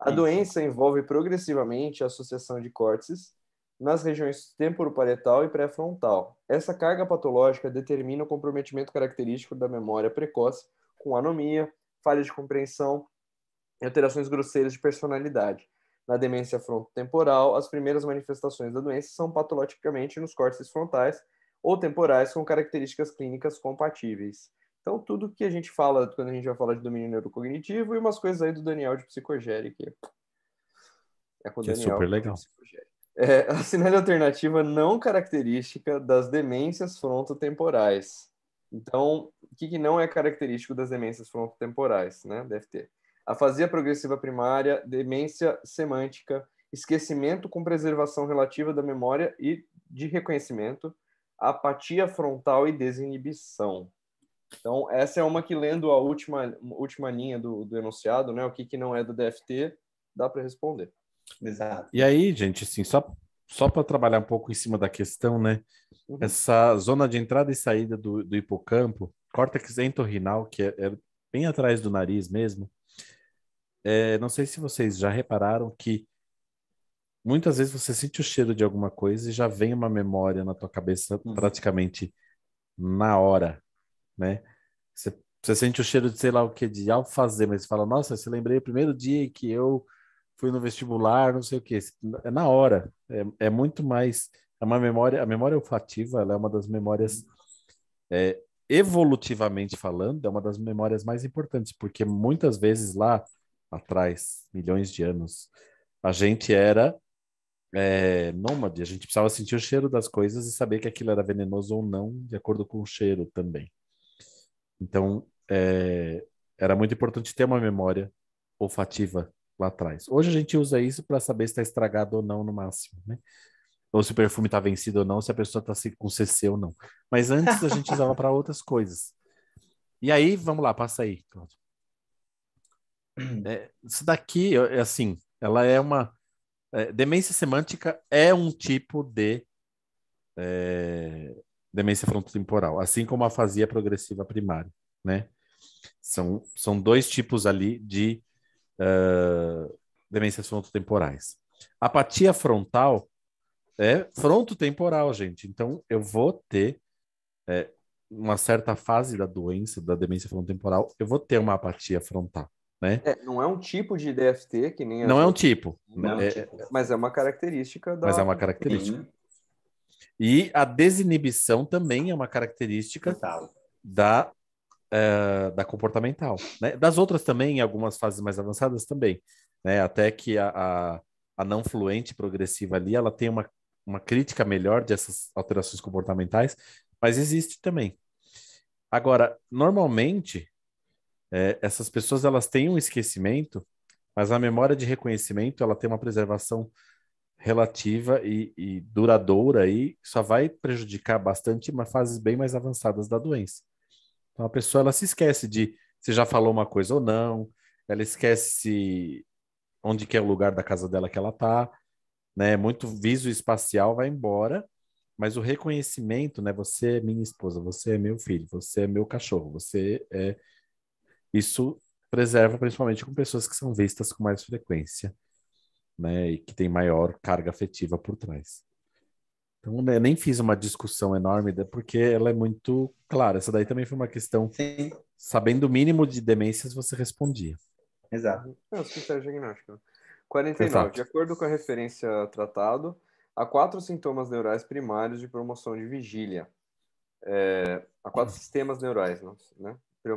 [SPEAKER 3] A Isso. doença envolve progressivamente a associação de córtices nas regiões temporoparietal e pré-frontal. Essa carga patológica determina o comprometimento característico da memória precoce com anomia, falha de compreensão e alterações grosseiras de personalidade. Na demência frontotemporal, as primeiras manifestações da doença são patologicamente nos córtex frontais ou temporais com características clínicas compatíveis. Então, tudo que a gente fala quando a gente vai falar de domínio neurocognitivo e umas coisas aí do Daniel de psicogéria, que é com que é Daniel. É super legal. É, a sinal alternativa não característica das demências frontotemporais. Então, o que, que não é característico das demências frontotemporais, né? DFT? Afasia progressiva primária, demência semântica, esquecimento com preservação relativa da memória e de reconhecimento, apatia frontal e desinibição. Então, essa é uma que, lendo a última, última linha do, do enunciado, né, o que, que não é do DFT, dá para responder. Exato. E
[SPEAKER 2] aí, gente, assim, só só para trabalhar um pouco em cima da questão, né? Uhum. Essa zona de entrada e saída do, do hipocampo, córtex entorrinal, que é, é, bem atrás do nariz mesmo. É, não sei se vocês já repararam que muitas vezes você sente o cheiro de alguma coisa e já vem uma memória na tua cabeça uhum. praticamente na hora, né? Você, você, sente o cheiro de sei lá o que, de alfazer, mas você fala, nossa, você lembrei o primeiro dia que eu fui no vestibular, não sei o que. É na hora. É, é, muito mais. É uma memória. A memória olfativa é uma das memórias, é, evolutivamente falando, é uma das memórias mais importantes, porque muitas vezes lá atrás, milhões de anos, a gente era é, nômade. A gente precisava sentir o cheiro das coisas e saber que aquilo era venenoso ou não, de acordo com o cheiro também. Então, é, era muito importante ter uma memória olfativa lá atrás. Hoje a gente usa isso para saber se está estragado ou não, no máximo, né? Ou se o perfume está vencido ou não, se a pessoa está com CC ou não. Mas antes a gente usava para outras coisas. E aí, vamos lá, passa aí, Cláudio. Hum. É, isso daqui, é assim, ela é uma. É, demência semântica é um tipo de é, demência frontotemporal, assim como a afasia progressiva primária, né? São, são dois tipos ali de uh, demências frontotemporais. Apatia frontal é frontotemporal, gente. Então, eu vou ter é, uma certa fase da doença, da demência frontotemporal, eu vou ter uma apatia frontal. Né?
[SPEAKER 3] É, não é um tipo de DFT que nem. Não gente... é um tipo. Não é... é tipo, mas é uma característica da. Mas é uma característica.
[SPEAKER 2] E a desinibição também é uma característica Total. da eh, da comportamental, né? Das outras também, em algumas fases mais avançadas também, né? Até que a, a, a não fluente progressiva ali, ela tem uma, uma crítica melhor dessas alterações comportamentais, mas existe também. Agora, normalmente, é, essas pessoas elas têm um esquecimento, mas a memória de reconhecimento ela tem uma preservação relativa e, e duradoura e só vai prejudicar bastante em fases bem mais avançadas da doença. Então a pessoa ela se esquece de se já falou uma coisa ou não, ela esquece onde que é o lugar da casa dela que ela tá, né? Muito viso espacial vai embora, mas o reconhecimento, né? Você é minha esposa, você é meu filho, você é meu cachorro, você é isso preserva principalmente com pessoas que são vistas com mais frequência, né? E que tem maior carga afetiva por trás. Então, né, nem fiz uma discussão enorme, né, porque ela é muito clara. Essa daí também foi uma questão. Sim. Sabendo o mínimo de demências, você respondia. Exato.
[SPEAKER 3] É 49. Exato. De acordo com a referência tratado, há quatro sintomas neurais primários de promoção de vigília. É, há quatro uhum. sistemas neurais né,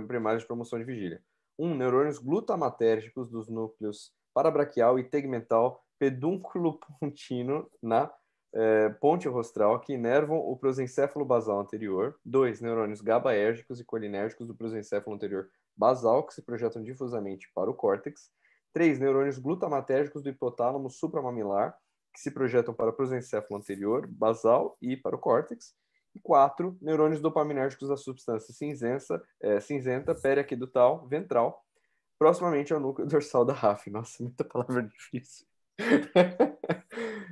[SPEAKER 3] primários de promoção de vigília. Um, neurônios glutamatérgicos dos núcleos parabraquial e tegmental pedúnculo pontino na é, ponte rostral que inervam o prosencéfalo basal anterior. Dois Neurônios GABAérgicos e colinérgicos do prosencéfalo anterior basal que se projetam difusamente para o córtex. Três Neurônios glutamatérgicos do hipotálamo supramamilar que se projetam para o prosencéfalo anterior basal e para o córtex. E quatro Neurônios dopaminérgicos da substância cinzenta é, cinzenta, periaquidutal, ventral, proximamente ao núcleo *laughs* dorsal da RAF. Nossa, muita palavra difícil. *laughs*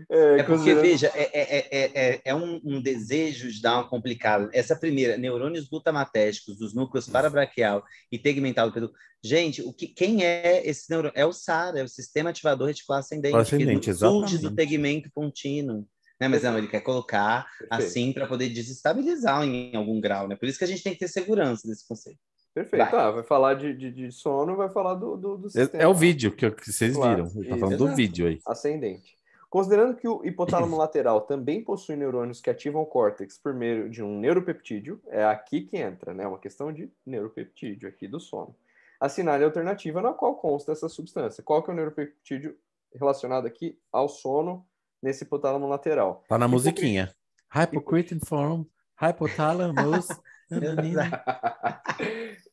[SPEAKER 1] É, é porque, veja, é, é, é, é, um, um desejo de dar um complicado. Essa primeira, neurônios glutamatérgicos dos núcleos parabraquial e tegmental do peru. Gente, o que, quem é esse neurônio? É o SAR, é o sistema ativador reticular ascendente. O ascendente, exatamente. do tegmento contínuo. Né? Mas não, ele quer colocar Perfeito. assim para poder desestabilizar em algum grau. Né? Por isso que a gente tem que ter segurança nesse conceito.
[SPEAKER 3] Perfeito. Vai. Ah, vai falar de, de, de, sono, vai falar do, do, do É, o vídeo
[SPEAKER 2] que, que vocês claro. viram. está falando Exato. do vídeo aí.
[SPEAKER 3] Ascendente. Considerando que o hipotálamo lateral também possui neurônios que ativam o córtex por meio de um neuropeptídeo, é aqui que entra, né? Uma questão de neuropeptídeo aqui do sono. Assinale a alternativa na qual consta essa substância. Qual que é o neuropeptídeo relacionado aqui ao sono nesse hipotálamo lateral?
[SPEAKER 2] Tá na musiquinha. Hypocretin form, hypotalamus.
[SPEAKER 1] *laughs*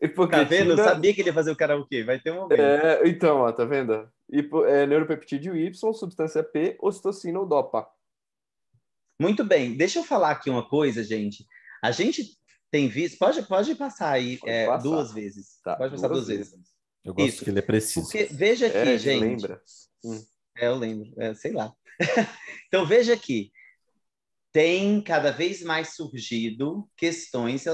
[SPEAKER 3] Hipocretina... Tá vendo? Eu sabia que ele ia fazer o
[SPEAKER 1] karaokê. Vai ter um momento. É,
[SPEAKER 3] então, ó, tá vendo? é, neuropeptídeo Y, substância P,
[SPEAKER 1] ocitocina ou DOPA. Muito bem. Deixa eu falar aqui uma coisa, gente. A gente tem visto. Pode, pode passar aí pode é, passar. duas vezes. Tá, pode passar duas, duas vezes. vezes.
[SPEAKER 2] Eu gosto Isso. que ele é preciso. Porque, veja é, aqui, é, gente. Lembra?
[SPEAKER 1] Hum. É, eu lembro. É, sei lá. *laughs* então veja aqui tem cada vez mais surgido questões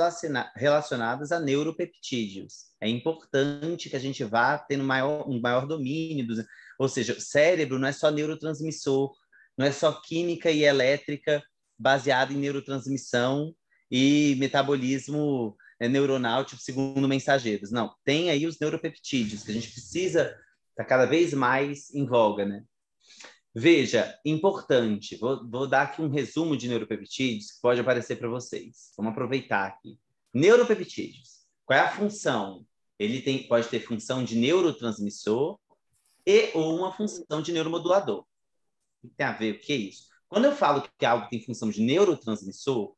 [SPEAKER 1] relacionadas a neuropeptídeos. É importante que a gente vá tendo maior, um maior domínio, dos, ou seja, o cérebro não é só neurotransmissor, não é só química e elétrica baseada em neurotransmissão e metabolismo né, neuronal, tipo segundo mensageiros. Não, tem aí os neuropeptídeos que a gente precisa, está cada vez mais em voga, né? Veja, importante, vou, vou dar aqui um resumo de neuropeptídeos que pode aparecer para vocês. Vamos aproveitar aqui. Neuropeptídeos, qual é a função? Ele tem, pode ter função de neurotransmissor e ou uma função de neuromodulador. O que tem a ver? O que é isso? Quando eu falo que algo tem função de neurotransmissor,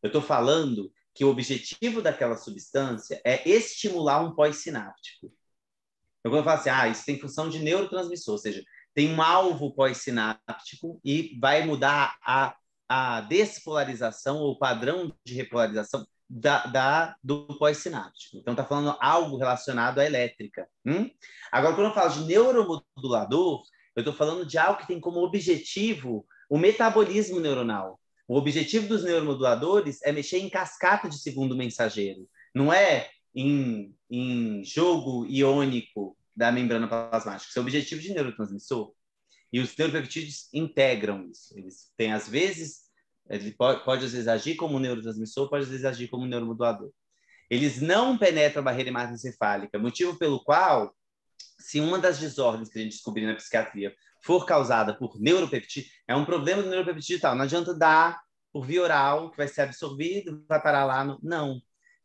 [SPEAKER 1] eu estou falando que o objetivo daquela substância é estimular um pós-sináptico. Então, eu vou falar assim, ah, isso tem função de neurotransmissor, ou seja, tem um alvo pós-sináptico e vai mudar a, a despolarização ou padrão de repolarização da, da do pós-sináptico. Então, está falando algo relacionado à elétrica. Hum? Agora, quando eu falo de neuromodulador, eu estou falando de algo que tem como objetivo o metabolismo neuronal. O objetivo dos neuromoduladores é mexer em cascata de segundo mensageiro, não é em, em jogo iônico da membrana plasmática. Seu é o objetivo de neurotransmissor. E os neuropeptídeos integram isso. Eles têm, às vezes, ele pode, pode às vezes agir como neurotransmissor, pode às vezes agir como neuromodulador. Eles não penetram a barreira hematoencefálica, motivo pelo qual, se uma das desordens que a gente descobriu na psiquiatria for causada por neuropeptídeo, é um problema do neuropeptídeo tal. Não adianta dar por via oral, que vai ser absorvido, vai parar lá. No... Não.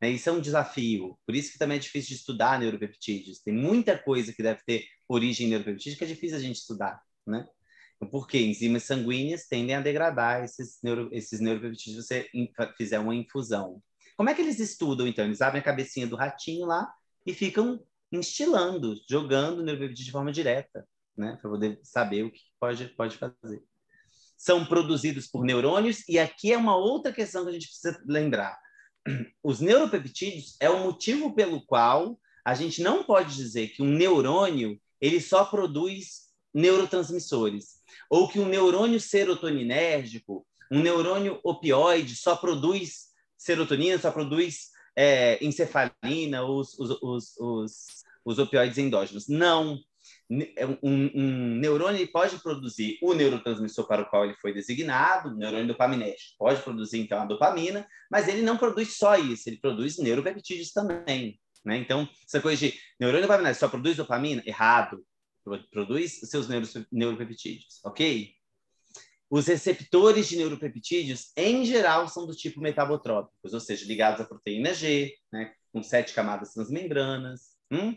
[SPEAKER 1] Né? Isso é um desafio. Por isso que também é difícil de estudar neuropeptídeos. Tem muita coisa que deve ter origem neuropeptídea que é difícil a gente estudar, né? Então, Porque enzimas sanguíneas tendem a degradar esses, neuro, esses neuropeptídeos se você fizer uma infusão. Como é que eles estudam, então? Eles abrem a cabecinha do ratinho lá e ficam instilando, jogando neuropeptídeos de forma direta, né? Para poder saber o que pode, pode fazer. São produzidos por neurônios, e aqui é uma outra questão que a gente precisa lembrar os neuropeptídeos é o motivo pelo qual a gente não pode dizer que um neurônio ele só produz neurotransmissores ou que um neurônio serotoninérgico, um neurônio opioide só produz serotonina, só produz é, encefalina, os, os, os, os, os opioides endógenos. Não, é um, um neurônio pode produzir o neurotransmissor para o qual ele foi designado, o neurônio dopaminérgico. Pode produzir, então, a dopamina, mas ele não produz só isso, ele produz neuropeptídeos também. Né? Então, essa coisa de neurônio dopaminérgico só produz dopamina? Errado. Produz seus neuropeptídeos, ok? Os receptores de neuropeptídeos, em geral, são do tipo metabotrópicos, ou seja, ligados à proteína G, né? com sete camadas transmembranas. Hum?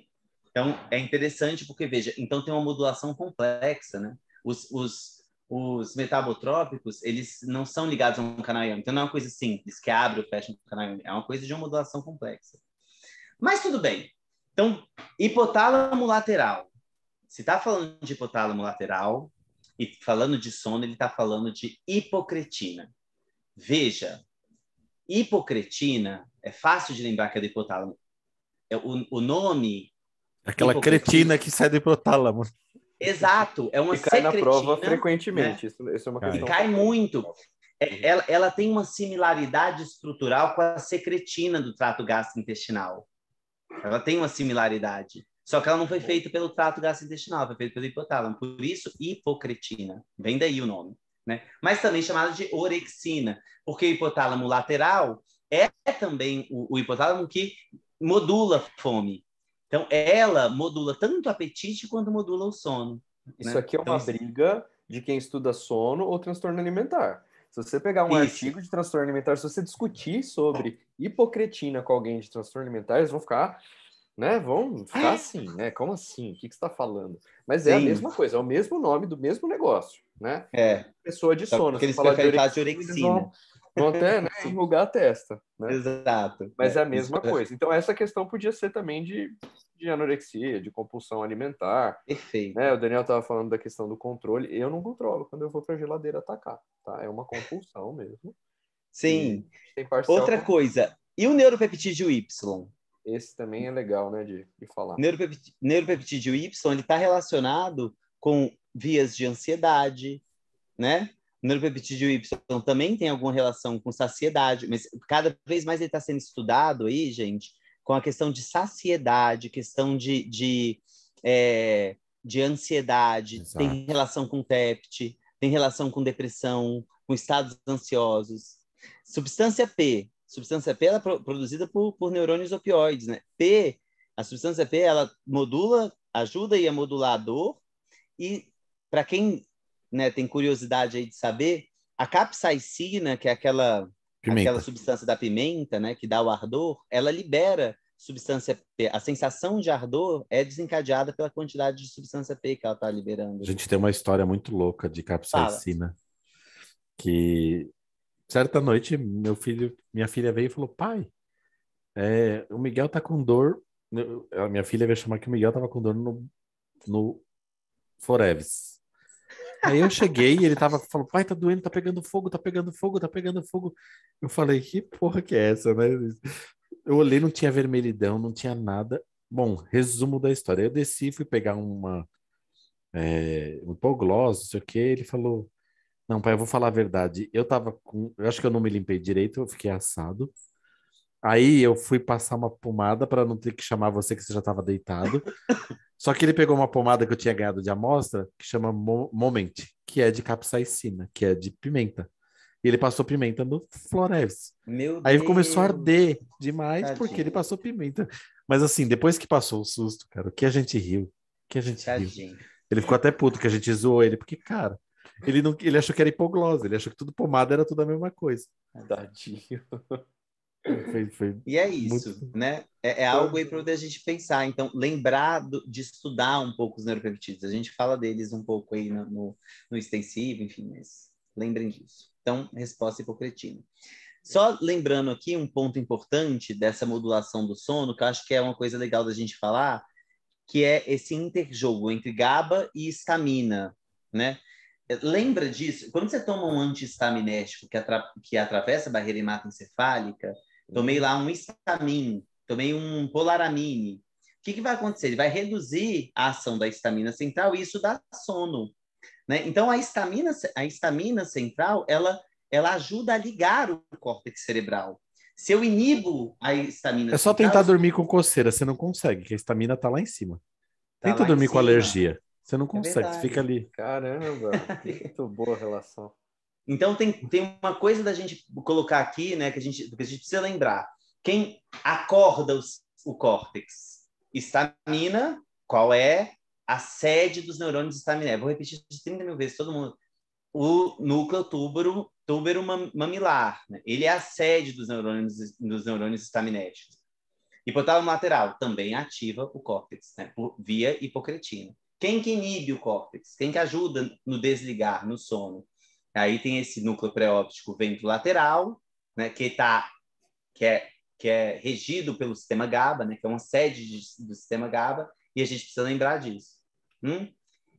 [SPEAKER 1] Então, é interessante porque, veja, então tem uma modulação complexa, né? Os, os, os metabotrópicos, eles não são ligados a um canal iônico. Então, não é uma coisa simples, que abre ou fecha um canal iônico. É uma coisa de uma modulação complexa. Mas tudo bem. Então, hipotálamo lateral. Se está falando de hipotálamo lateral e falando de sono, ele está falando de hipocretina. Veja, hipocretina, é fácil de lembrar que é do hipotálamo. É, o, o nome Aquela cretina
[SPEAKER 2] que sai do hipotálamo.
[SPEAKER 1] Exato, é uma e cai secretina, na prova né? frequentemente, né? isso, isso, é uma ah, questão. E cai muito. É, uhum. ela, ela tem uma similaridade estrutural com a secretina do trato gastrointestinal. Ela tem uma similaridade. Só que ela não foi feita pelo trato gastrointestinal, foi feita pelo hipotálamo. Por isso, hipocretina. Vem daí o nome. Né? Mas também chamada de orexina, porque o hipotálamo lateral é também o, o hipotálamo que modula fome. Então, ela modula tanto o apetite quanto modula o sono. Isso né? aqui é então, uma então, briga de quem estuda
[SPEAKER 3] sono ou transtorno alimentar. Se você pegar um isso. artigo de transtorno alimentar, se você discutir sobre hipocretina com alguém de transtorno alimentar, eles vão ficar, né? Vão ficar é. assim, né? Como assim? O que, que você está falando? Mas Sim. é a mesma coisa, é o mesmo nome do mesmo negócio, né? É. Pessoa de é sono. sono. Eles falar de orexina, vão, vão até né, enrugar a testa. Né? *laughs*
[SPEAKER 1] Exato. Mas é, é a mesma coisa.
[SPEAKER 3] Então, essa questão podia ser também de de anorexia, de compulsão alimentar. Perfeito. Né? O Daniel estava falando da questão do controle. Eu não controlo quando eu vou para a geladeira atacar, tá? É uma compulsão mesmo. Sim. Outra coisa,
[SPEAKER 1] e o neuropeptídeo Y? Esse também é
[SPEAKER 3] legal, né, de, de falar.
[SPEAKER 1] Neuropepti... Neuropeptídeo Y, ele está relacionado com vias de ansiedade, né? O neuropeptídeo Y também tem alguma relação com saciedade, mas cada vez mais ele está sendo estudado aí, gente, com a questão de saciedade, questão de, de, é, de ansiedade, Exato. tem relação com TEPT, tem relação com depressão, com estados ansiosos. Substância P, substância P ela é produzida por, por neurônios opioides, né? P, a substância P, ela modula, ajuda a modular a dor e para quem né, tem curiosidade aí de saber, a capsaicina, que é aquela Pimenta. aquela substância da pimenta, né, que dá o ardor, ela libera substância P. A sensação de ardor é desencadeada pela quantidade de substância P que ela está liberando. A gente
[SPEAKER 2] tem uma história muito louca de capsaicina Fala. que certa noite meu filho, minha filha veio e falou: "Pai, é, o Miguel tá com dor. A minha filha veio chamar que o Miguel tava com dor no no Foreves. Aí eu cheguei e ele tava falando, pai, tá doendo, tá pegando fogo, tá pegando fogo, tá pegando fogo. Eu falei, que porra que é essa, né? Eu olhei, não tinha vermelhidão, não tinha nada. Bom, resumo da história. Eu desci, fui pegar uma é, um hipoglós, não sei o que. Ele falou, não, pai, eu vou falar a verdade. Eu tava com, eu acho que eu não me limpei direito, eu fiquei assado. Aí eu fui passar uma pomada para não ter que chamar você que você já estava deitado. Só que ele pegou uma pomada que eu tinha ganhado de amostra, que chama Mo Moment, que é de capsaicina, que é de pimenta. E ele passou pimenta no Flores. Meu Aí Deus. começou a arder demais Tadinho. porque ele passou pimenta. Mas assim, depois que passou o susto, cara, o que a gente riu? O que a gente Tadinho. riu? Ele ficou até puto que a gente zoou ele, porque, cara, ele, não, ele achou que era hipoglose, ele achou que tudo pomada era tudo a mesma coisa. Tadinho. *laughs* Foi,
[SPEAKER 1] foi e é isso, muito... né? É, é algo aí para a gente pensar. Então, lembrar do, de estudar um pouco os neuropeptídeos. A gente fala deles um pouco aí no, no, no extensivo, enfim, mas lembrem disso. Então, resposta hipocretina. Só lembrando aqui um ponto importante dessa modulação do sono, que eu acho que é uma coisa legal da gente falar, que é esse interjogo entre GABA e estamina, né? Lembra disso? Quando você toma um antiestaminético que, atra que atravessa a barreira hematoencefálica, tomei uhum. lá um estamin, tomei um polaramine. O que, que vai acontecer? Ele vai reduzir a ação da histamina central e isso dá sono. Né? Então, a histamina, a histamina central, ela, ela ajuda a ligar o córtex cerebral. Se eu inibo a histamina É só central, tentar
[SPEAKER 2] dormir com coceira, você não consegue, que a histamina está lá em cima. Tá Tenta dormir com alergia, você não é consegue, é você fica ali.
[SPEAKER 1] Caramba, que *laughs* boa relação. Então tem, tem uma coisa da gente colocar aqui, né, que a gente, que a gente precisa lembrar. Quem acorda os, o córtex? Estamina, qual é a sede dos neurônios estaminae? Vou repetir isso 30 mil vezes, todo mundo. O núcleo túbero, túbero mamilar, né? ele é a sede dos neurônios, dos neurônios estaminérgicos. Hipotálamo lateral também ativa o córtex, né? via hipocretina. Quem que inibe o córtex? Quem que ajuda no desligar, no sono? Aí tem esse núcleo pré-óptico ventrolateral, né, que está que é que é regido pelo sistema GABA, né, que é uma sede de, do sistema GABA, e a gente precisa lembrar disso. Hum?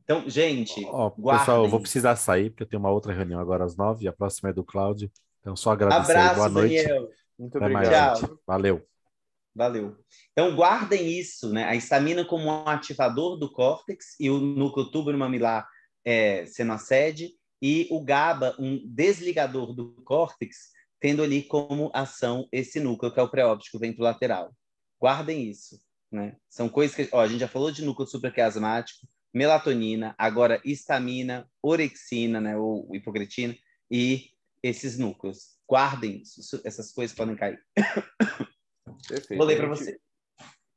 [SPEAKER 1] Então, gente, oh,
[SPEAKER 2] pessoal, eu vou precisar sair porque eu tenho uma outra reunião agora às nove a próxima é do Cláudio. Então, só agradecer. Abraço, Boa noite. Daniel. Muito obrigado. Valeu.
[SPEAKER 1] Valeu. Então, guardem isso, né? A estamina como um ativador do córtex e o núcleo tubo mamilar é, sendo a sede e o GABA, um desligador do córtex, tendo ali como ação esse núcleo, que é o pré-óptico ventrolateral. Guardem isso. Né? São coisas que ó, a gente já falou de núcleo supraquiasmático, melatonina, agora histamina, orexina, né, ou hipocretina, e esses núcleos. Guardem isso, essas coisas podem cair. Perfeito. Vou ler para você.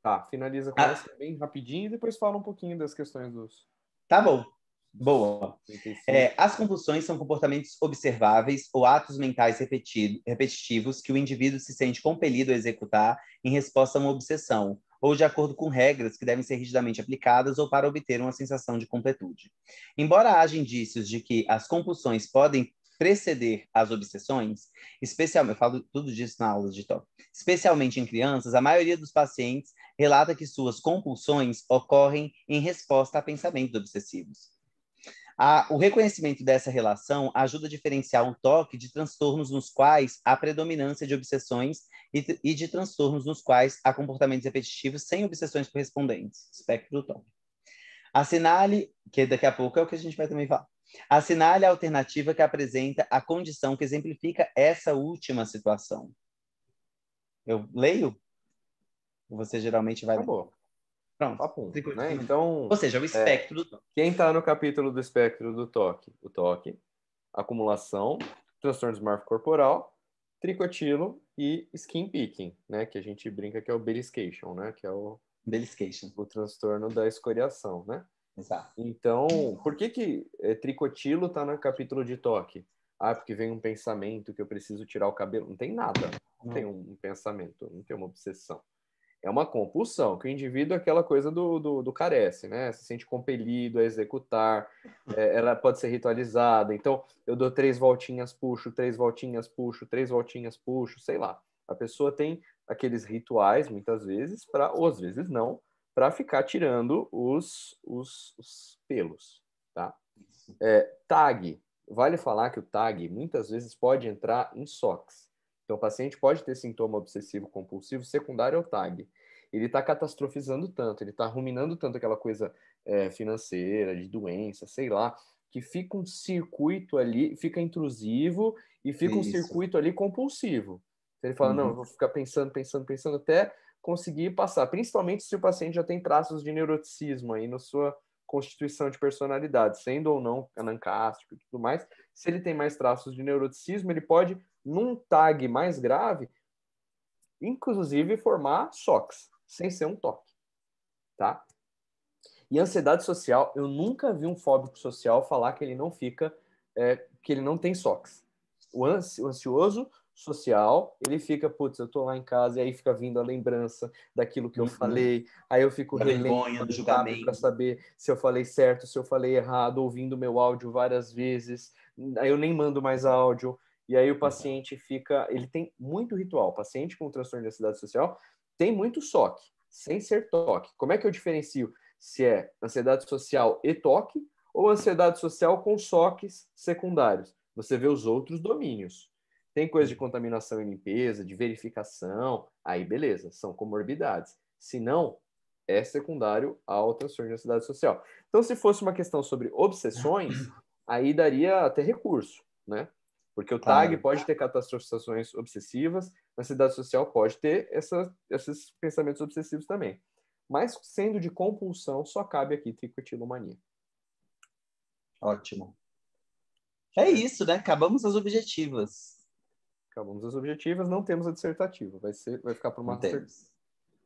[SPEAKER 1] Tá, finaliza com ah. essa
[SPEAKER 3] bem rapidinho e depois fala um pouquinho das questões dos.
[SPEAKER 1] Tá bom. Boa. É, as compulsões são comportamentos observáveis ou atos mentais repetido, repetitivos que o indivíduo se sente compelido a executar em resposta a uma obsessão, ou de acordo com regras que devem ser rigidamente aplicadas ou para obter uma sensação de completude. Embora haja indícios de que as compulsões podem preceder as obsessões, especialmente, eu falo tudo disso na aula de top, especialmente em crianças, a maioria dos pacientes relata que suas compulsões ocorrem em resposta a pensamentos obsessivos. A, o reconhecimento dessa relação ajuda a diferenciar um toque de transtornos nos quais há predominância de obsessões e, e de transtornos nos quais há comportamentos repetitivos sem obsessões correspondentes, espectro do toque. Assinale, que daqui a pouco é o que a gente vai também falar. Assinale a alternativa que apresenta a condição que exemplifica essa última situação. Eu leio? Você geralmente vai. Acabou. Pronto. Papum, né? Então, Ou seja, o é, espectro é,
[SPEAKER 3] do toque. Quem está no capítulo do espectro do toque? O toque, acumulação, transtorno de corporal, tricotilo e skin picking, né? Que a gente brinca que é o beliscation, né? Que é o, beliscation. o transtorno da escoriação, né? Exato. Então, por que que é, tricotilo está no capítulo de toque? Ah, porque vem um pensamento que eu preciso tirar o cabelo. Não tem nada. Não, não. tem um pensamento, não tem uma obsessão é uma compulsão, que o indivíduo é aquela coisa do, do, do carece, né? Se sente compelido a executar, *laughs* é, ela pode ser ritualizada. Então, eu dou três voltinhas, puxo, três voltinhas, puxo, três voltinhas, puxo, sei lá. A pessoa tem aqueles rituais, muitas vezes, para, ou às vezes não, para ficar tirando os, os, os pelos, tá? É, tag. Vale falar que o tag muitas vezes pode entrar em socks. Então, o paciente pode ter sintoma obsessivo compulsivo secundário ao TAG. Ele está catastrofizando tanto, ele está ruminando tanto aquela coisa é, financeira, de doença, sei lá, que fica um circuito ali, fica intrusivo e fica Isso. um circuito ali compulsivo. Então, ele fala, uhum. não, eu vou ficar pensando, pensando, pensando até conseguir passar, principalmente se o paciente já tem traços de neuroticismo aí na sua constituição de personalidade, sendo ou não anancástico e tudo mais. Se ele tem mais traços de neuroticismo, ele pode num tag mais grave, inclusive formar SOX, sem ser um toque, tá? E ansiedade social, eu nunca vi um fóbico social falar que ele não fica, é, que ele não tem SOX. O, ansioso social, ele fica, putz, eu tô lá em casa, e aí fica vindo a lembrança daquilo que eu uhum. falei, aí eu fico relendo para saber se eu falei certo, se eu falei errado, ouvindo meu áudio várias vezes, aí eu nem mando mais áudio, e aí o uhum. paciente fica, ele tem muito ritual. O paciente com transtorno de ansiedade social tem muito soque, sem ser toque Como é que eu diferencio se é ansiedade social e toque ou ansiedade social com soques secundários? Você vê os outros domínios. Tem coisa de uhum. contaminação e limpeza, de verificação, aí beleza, são comorbidades. Se não, é secundário ao transtorno de ansiedade social. Então, se fosse uma questão sobre obsessões, *laughs* aí daria até recurso, né? Porque o tag pode ter catastrofizações obsessivas, a cidade social pode ter essa, esses pensamentos obsessivos também. Mas sendo de compulsão, só cabe aqui tricotilomania. Ótimo. É isso, né? Acabamos as objetivas. Acabamos as objetivas, não temos a dissertativa. Vai, ser, vai ficar para o master,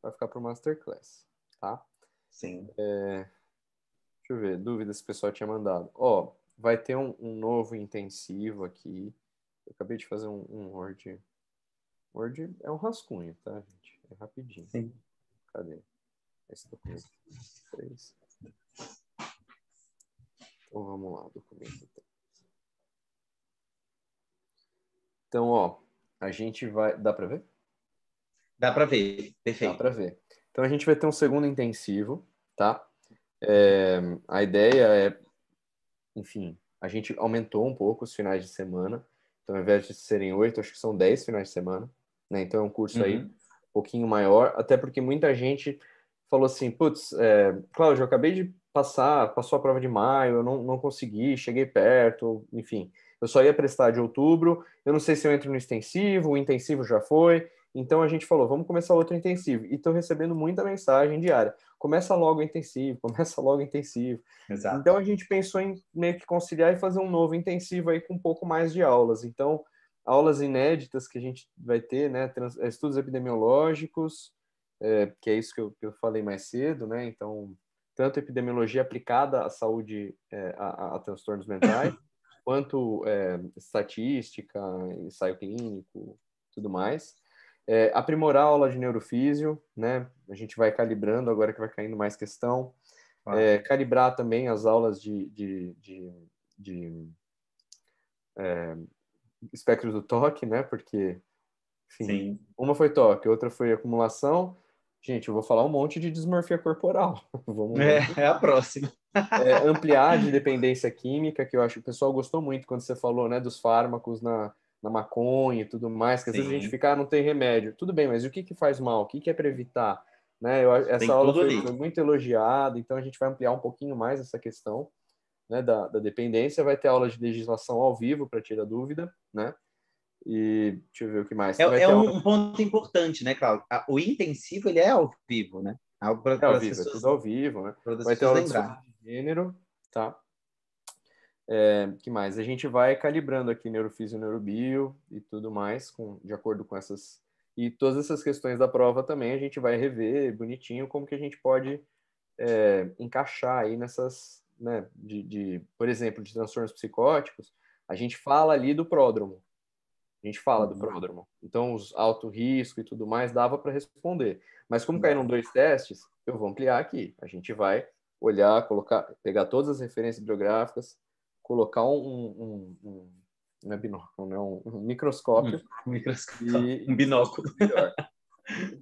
[SPEAKER 3] vai ficar para masterclass, tá? Sim. É, deixa eu ver, dúvidas que o pessoal tinha mandado. Ó, vai ter um, um novo intensivo aqui. Eu acabei de fazer um, um, Word. Word é um rascunho, tá, gente? É rapidinho. Sim. Cadê? Esse documento. Três. Então vamos lá, documento. Então. então, ó, a gente vai. Dá para ver?
[SPEAKER 1] Dá para ver, perfeito. Dá para ver.
[SPEAKER 3] Então a gente vai ter um segundo intensivo, tá? É, a ideia é enfim, a gente aumentou um pouco os finais de semana. Então, ao invés de serem oito, acho que são dez finais de semana. Né? Então, é um curso uhum. aí um pouquinho maior, até porque muita gente falou assim, putz, é, Cláudio, eu acabei de passar, passou a prova de maio, eu não, não consegui, cheguei perto, enfim. Eu só ia prestar de outubro, eu não sei se eu entro no extensivo, o intensivo já foi, então a gente falou, vamos começar outro intensivo. E estou recebendo muita mensagem diária. Começa logo o intensivo, *laughs* começa logo o intensivo. Exato. Então a gente pensou em meio que conciliar e fazer um novo intensivo aí com um pouco mais de aulas. Então, aulas inéditas que a gente vai ter, né? Trans, eh, estudos epidemiológicos, é, que é isso que eu, que eu falei mais cedo, né? Então, tanto epidemiologia aplicada à saúde, é, a, a, transtornos mentais, *laughs* quanto é, estatística, ensaio clínico, tudo mais. É, aprimorar a aula de neurofísio, né? A gente vai calibrando agora que vai caindo mais questão. É, calibrar também as aulas de, de, de, de é, espectro do toque, né? Porque, enfim, Sim. uma foi toque, outra foi acumulação. Gente, eu vou falar um monte de dismorfia corporal. *laughs* Vamos é, é, a próxima. É, ampliar de dependência química, que eu acho que o pessoal gostou muito quando você falou, né, dos fármacos na na maconha e tudo mais, que às Sim. vezes a gente fica, ah, não tem remédio. Tudo bem, mas o que, que faz mal? O que, que é para evitar? Né? Eu, essa aula foi, foi, muito elogiada, então a gente vai ampliar um pouquinho mais essa questão né, da, da dependência. Vai ter aula de legislação ao vivo
[SPEAKER 1] para tirar dúvida, né?
[SPEAKER 3] E deixa eu ver o que mais. É, é um, aula...
[SPEAKER 1] ponto importante, né, Cláudio? O intensivo ele é ao
[SPEAKER 3] vivo, né? Algo pra,
[SPEAKER 1] é ao vivo, é pessoas... é tudo
[SPEAKER 3] ao vivo, né? Vai ter aula lembrar. de gênero, tá? É, que mais? A gente vai calibrando aqui neurofísio, neurobio e tudo mais, com, de acordo com essas. E todas essas questões da prova também a gente vai rever bonitinho como que a gente pode é, encaixar aí nessas, né, de, de, por exemplo, de transtornos psicóticos, a gente fala ali do pródromo. A gente fala uhum. do pródromo. Então, os alto risco e tudo mais dava para responder. Mas como caíram dois testes, eu vou ampliar aqui. A gente vai olhar, colocar, pegar todas as referências bibliográficas, colocar um, um, um é binóculo, né? um, microscópio. *laughs*
[SPEAKER 2] Um, microscópio. E... um
[SPEAKER 3] binóculo.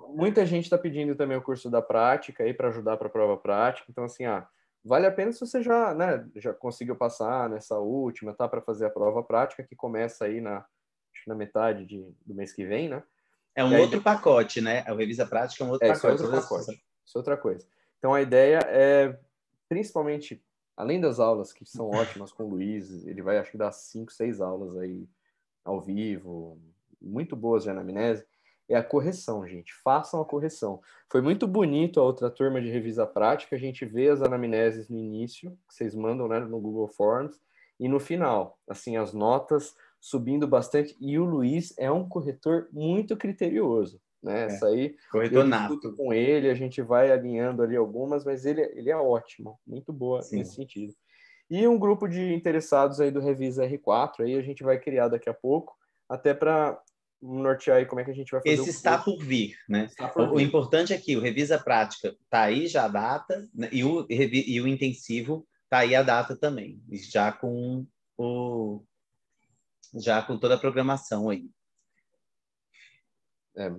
[SPEAKER 3] Muita gente está pedindo também o curso da prática aí para ajudar para a prova prática. Então, assim, ah, vale a pena se você já, né, já conseguiu passar nessa última, tá? Para fazer a prova prática, que começa aí na, na metade de, do mês que vem, né?
[SPEAKER 1] É um outro pacote, né? A Revisa Prática é um outro é, pacote. Isso é outro pacote. Isso é outra coisa. Então, a ideia é,
[SPEAKER 3] principalmente além das aulas que são ótimas com o Luiz, ele vai acho que dar cinco, seis aulas aí ao vivo, muito boas de anamnese, é a correção, gente. Façam a correção. Foi muito bonito a outra turma de revisa prática, a gente vê as anamneses no início, que vocês mandam né, no Google Forms, e no final, assim, as notas subindo bastante, e o Luiz é um corretor muito criterioso né? É. Essa aí Corretor com ele, a gente vai alinhando ali algumas, mas ele, ele é ótimo, muito boa Sim. nesse sentido. E um grupo de interessados aí do Revisa R4, aí a gente vai criar daqui a pouco, até para nortear aí como é que a gente vai fazer. Esse está por
[SPEAKER 1] vir, né? Por o vir. importante é que o Revisa Prática está aí já a data, né? e o, e o intensivo está aí a data também, já com o já com toda a programação aí. É,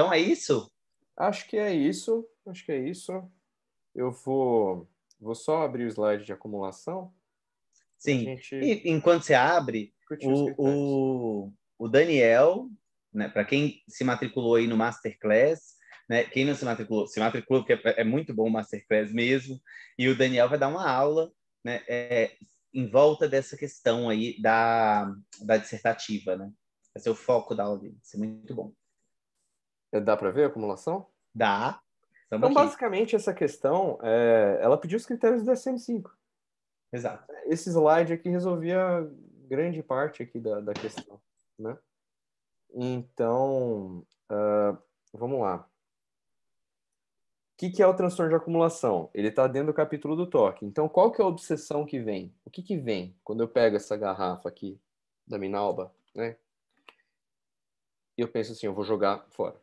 [SPEAKER 1] então é isso? Acho que é isso. Acho que é isso. Eu vou, vou só abrir o slide de acumulação. Sim. Gente... E, enquanto você abre, o, o, o, Daniel, né, para quem se matriculou aí no Masterclass, né, quem não se matriculou, se matriculou, porque é, é, muito bom o Masterclass mesmo. E o Daniel vai dar uma aula né, é, em volta dessa questão aí da, da dissertativa. Né? Vai ser é o foco da aula dele. Vai ser é muito bom. É, dá para ver a acumulação? Dá. então, aqui. basicamente, essa
[SPEAKER 3] questão, é, ela pediu os critérios do SM5. Exato. Esse slide aqui resolvia grande parte aqui da, da questão, né? Então, uh, vamos lá. O que, que é o transtorno de acumulação? Ele está dentro do capítulo do toque. Então, qual que é a obsessão que vem? O que, que vem quando eu pego essa garrafa aqui da Minalba, né? E eu penso assim, eu vou jogar fora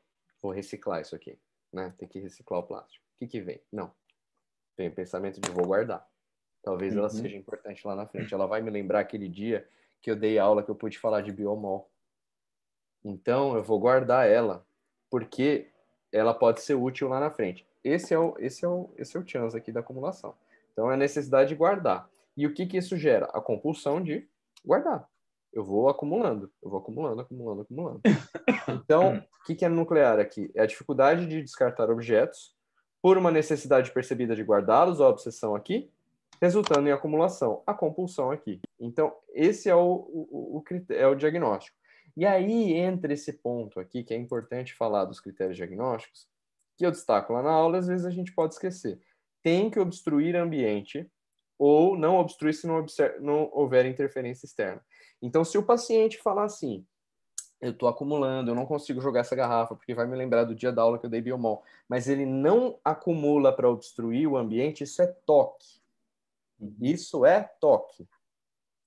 [SPEAKER 3] vou reciclar isso aqui, né? Tem que reciclar o plástico. O que que vem? Não. Tem o pensamento de vou guardar. Talvez uhum. ela seja importante lá na frente. Ela vai me lembrar aquele dia que eu dei aula que eu pude falar de biomol. Então, eu vou guardar ela, porque ela pode ser útil lá na frente. Esse é o, esse é o, esse é o chance aqui da acumulação. Então, é a necessidade de guardar. E o que, que isso gera? A compulsão de guardar eu vou acumulando, eu vou acumulando, acumulando, acumulando. *laughs* Então, hum. o que, que é nuclear aqui? É a dificuldade de descartar objetos por uma necessidade percebida de guardá-los, ou obsessão aqui, resultando em acumulação, a compulsão aqui. Então, esse é o, o, o, é o diagnóstico. E aí entra esse ponto aqui, que é importante falar dos critérios diagnósticos, que eu destaco lá na aula, às vezes a gente pode esquecer. Tem que obstruir ambiente ou não obstruir se não, não houver interferência externa. Então, se o paciente falar assim, eu estou acumulando, eu não consigo jogar essa garrafa porque vai me lembrar do dia da aula que eu dei biomol, mas ele não acumula para obstruir o ambiente, isso é toque. Uhum. Isso é toque.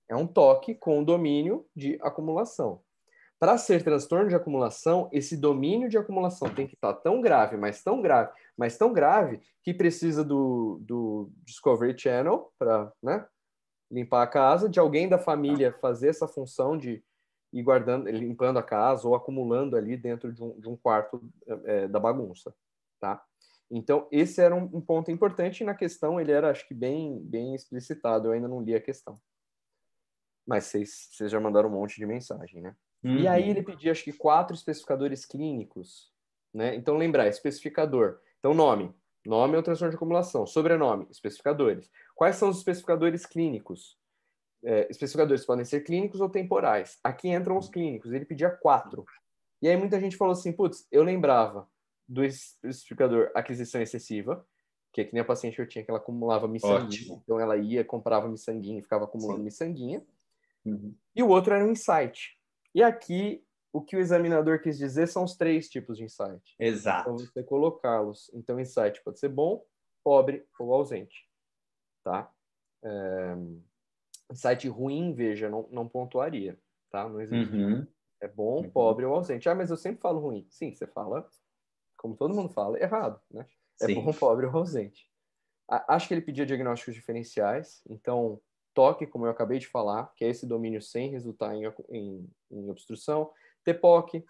[SPEAKER 3] É um toque com domínio de acumulação. Para ser transtorno de acumulação, esse domínio de acumulação tem que estar tá tão grave, mas tão grave, mas tão grave, que precisa do, do Discovery Channel para né, limpar a casa, de alguém da tá. família fazer essa função de ir guardando, limpando a casa ou acumulando ali dentro de um, de um quarto é, é, da bagunça, tá? Então, esse era um, um, ponto importante e na questão ele era, acho que, bem, bem explicitado. Eu ainda não li a questão. Mas vocês, vocês já mandaram um monte de mensagem, né? Uhum. E aí uhum. ele pedia, acho que, quatro especificadores clínicos, né? Então, lembrar, especificador. Então, nome. Nome é o transtorno de acumulação. Sobrenome, especificadores. Quais são os especificadores clínicos? É, especificadores podem ser clínicos ou temporais. Aqui entram os clínicos, ele pedia quatro. E aí muita gente falou assim, putz, eu lembrava do especificador aquisição excessiva, que é que nem a paciente que eu tinha que ela acumulava miçanguinha. Então ela ia, comprava miçanguinha e ficava acumulando Sim. miçanguinha. Uhum. E o outro era um insight. E aqui o que o examinador quis dizer são os três tipos de insight. Exato. Então você colocá-los. Então insight pode ser bom, pobre ou ausente tá? É, site ruim, veja, não, não pontuaria, tá? Não existe. Uhum. É bom, uhum. pobre ou ausente. Ah, mas eu sempre falo ruim. Sim, você fala, como todo mundo fala, errado, né? É Sim. bom, *laughs* pobre ou ausente. A, acho que ele pedia diagnósticos diferenciais, então toque, como eu acabei de falar, que é esse domínio sem resultar em, em, em obstrução, TPOC,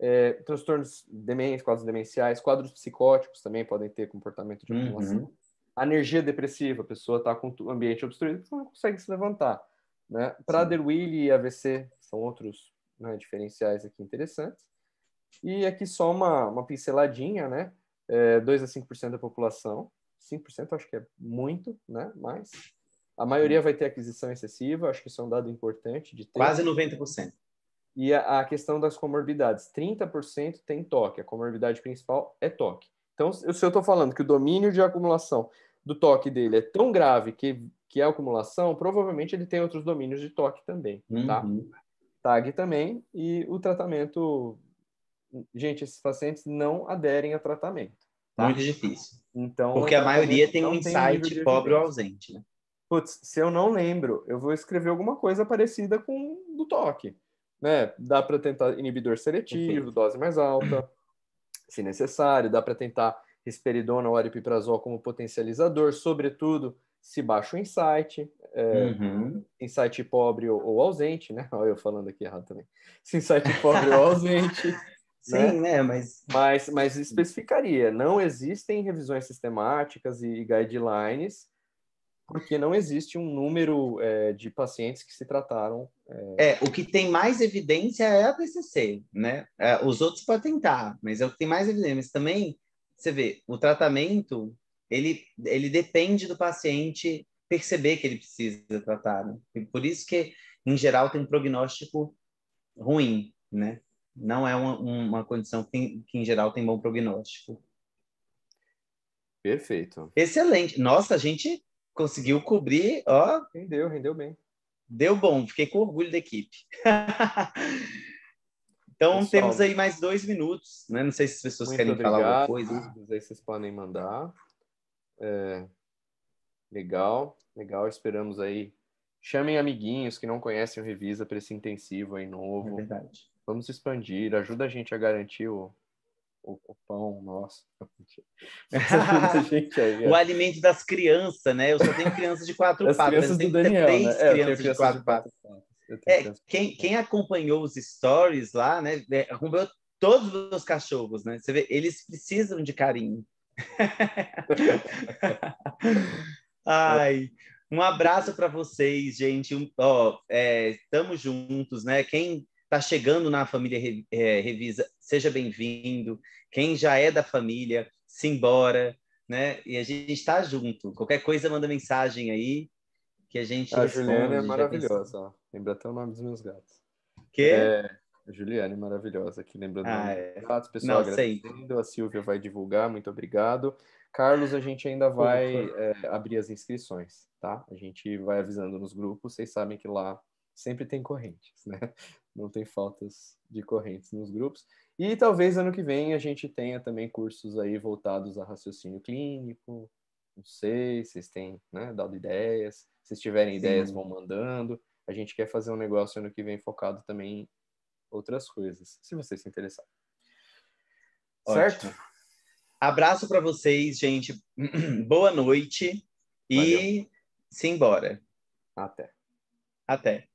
[SPEAKER 3] é, transtornos demência quadros demenciais, quadros psicóticos também podem ter comportamento de acumulação. Uhum energia depressiva, a pessoa está com o ambiente obstruído, não consegue se levantar. Né? Prader-Willi e AVC são outros né, diferenciais aqui interessantes. E aqui só uma, uma pinceladinha, né? É, 2 a 5% da população. 5% acho que é muito, né? Mas a maioria vai ter aquisição excessiva, acho que isso é um dado importante. De ter. Quase
[SPEAKER 1] 90%.
[SPEAKER 3] E a, a questão das comorbidades. 30% tem toque. A comorbidade principal é toque. Então, se eu estou falando que o domínio de acumulação do toque dele é tão grave que, que é acumulação, provavelmente ele tem outros domínios de toque também, tá? uhum. tá? Tag também e o tratamento... Gente, esses pacientes não aderem a tratamento. Tá? Muito difícil. Então, Porque a maioria tem um insight pobre ou ausente, né? Putz, se eu não lembro, eu vou escrever alguma coisa parecida com do toque, né? Dá para tentar inibidor seletivo, Perfeito. dose mais alta se necessário, dá para tentar risperidona ou aripiprazol como potencializador, sobretudo se baixo insight, é, uhum. insight pobre ou, ou, ausente, né? *laughs* Olha eu falando aqui errado também. Se insight pobre ou ausente.
[SPEAKER 1] *laughs* Sim, né? né? Mas...
[SPEAKER 3] mas... Mas especificaria, não existem revisões sistemáticas e guidelines porque não existe um número é, de pacientes que se
[SPEAKER 1] trataram. É... é... o que tem mais evidência é a TCC né? É, os outros podem tentar, mas é o que tem mais evidência. Mas também, você vê, o tratamento, ele, ele depende do paciente perceber que ele precisa tratar. Né? E por isso que, em geral, tem um prognóstico ruim, né? Não é uma, uma condição que, que, em geral, tem bom prognóstico. Perfeito. Excelente. Nossa, a gente conseguiu cobrir, ó. Rendeu, rendeu bem. Deu bom, fiquei com orgulho da equipe. *laughs* então Pessoal, temos aí mais dois
[SPEAKER 3] minutos,
[SPEAKER 1] né? Não sei se as pessoas querem obrigado. falar alguma coisa.
[SPEAKER 3] Aí vocês podem mandar. É, legal, legal. Esperamos aí. Chamem amiguinhos que não conhecem o Revisa para esse intensivo aí novo. É verdade. Vamos expandir, ajuda a gente a garantir o, o, o pão, nosso *laughs* é aí, o
[SPEAKER 1] alimento das crianças, né? Eu só tenho crianças de quatro As patas. Crianças do Daniel, três né? É, crianças, é, de quatro, é, de patas. É, quem, quem acompanhou os stories lá, né? Acompanhou todos os cachorros, né? Você vê, eles precisam de carinho. *laughs* Ai, um abraço para vocês, gente. Um, ó, é, tamo juntos, né? Quem está chegando na família é, Revisa, seja bem-vindo. Quem já é da família, se embora, né? E a gente está junto. Qualquer coisa, manda mensagem aí que a gente. A responde, Juliana é maravilhosa. Ó.
[SPEAKER 3] Lembra até o nome dos meus gatos. Que? É, Juliane, é maravilhosa aqui,
[SPEAKER 1] lembrando ah, é. Gatos, pessoal, Não, agradecendo.
[SPEAKER 3] A Silvia vai divulgar, muito obrigado. Carlos, a gente ainda vai é, abrir as inscrições, tá? A gente vai avisando nos grupos, vocês sabem que lá sempre tem correntes, né? não tem faltas de correntes nos grupos. E talvez ano que vem a gente tenha também cursos aí voltados a raciocínio clínico. Não sei, vocês têm né, dado ideias. Se tiverem Sim. ideias, vão mandando. A gente quer fazer um negócio ano que vem focado também em outras coisas, se vocês se interessarem.
[SPEAKER 1] Certo? Abraço para vocês, gente. *clears throat* Boa noite. Valeu. E simbora. Até. Até.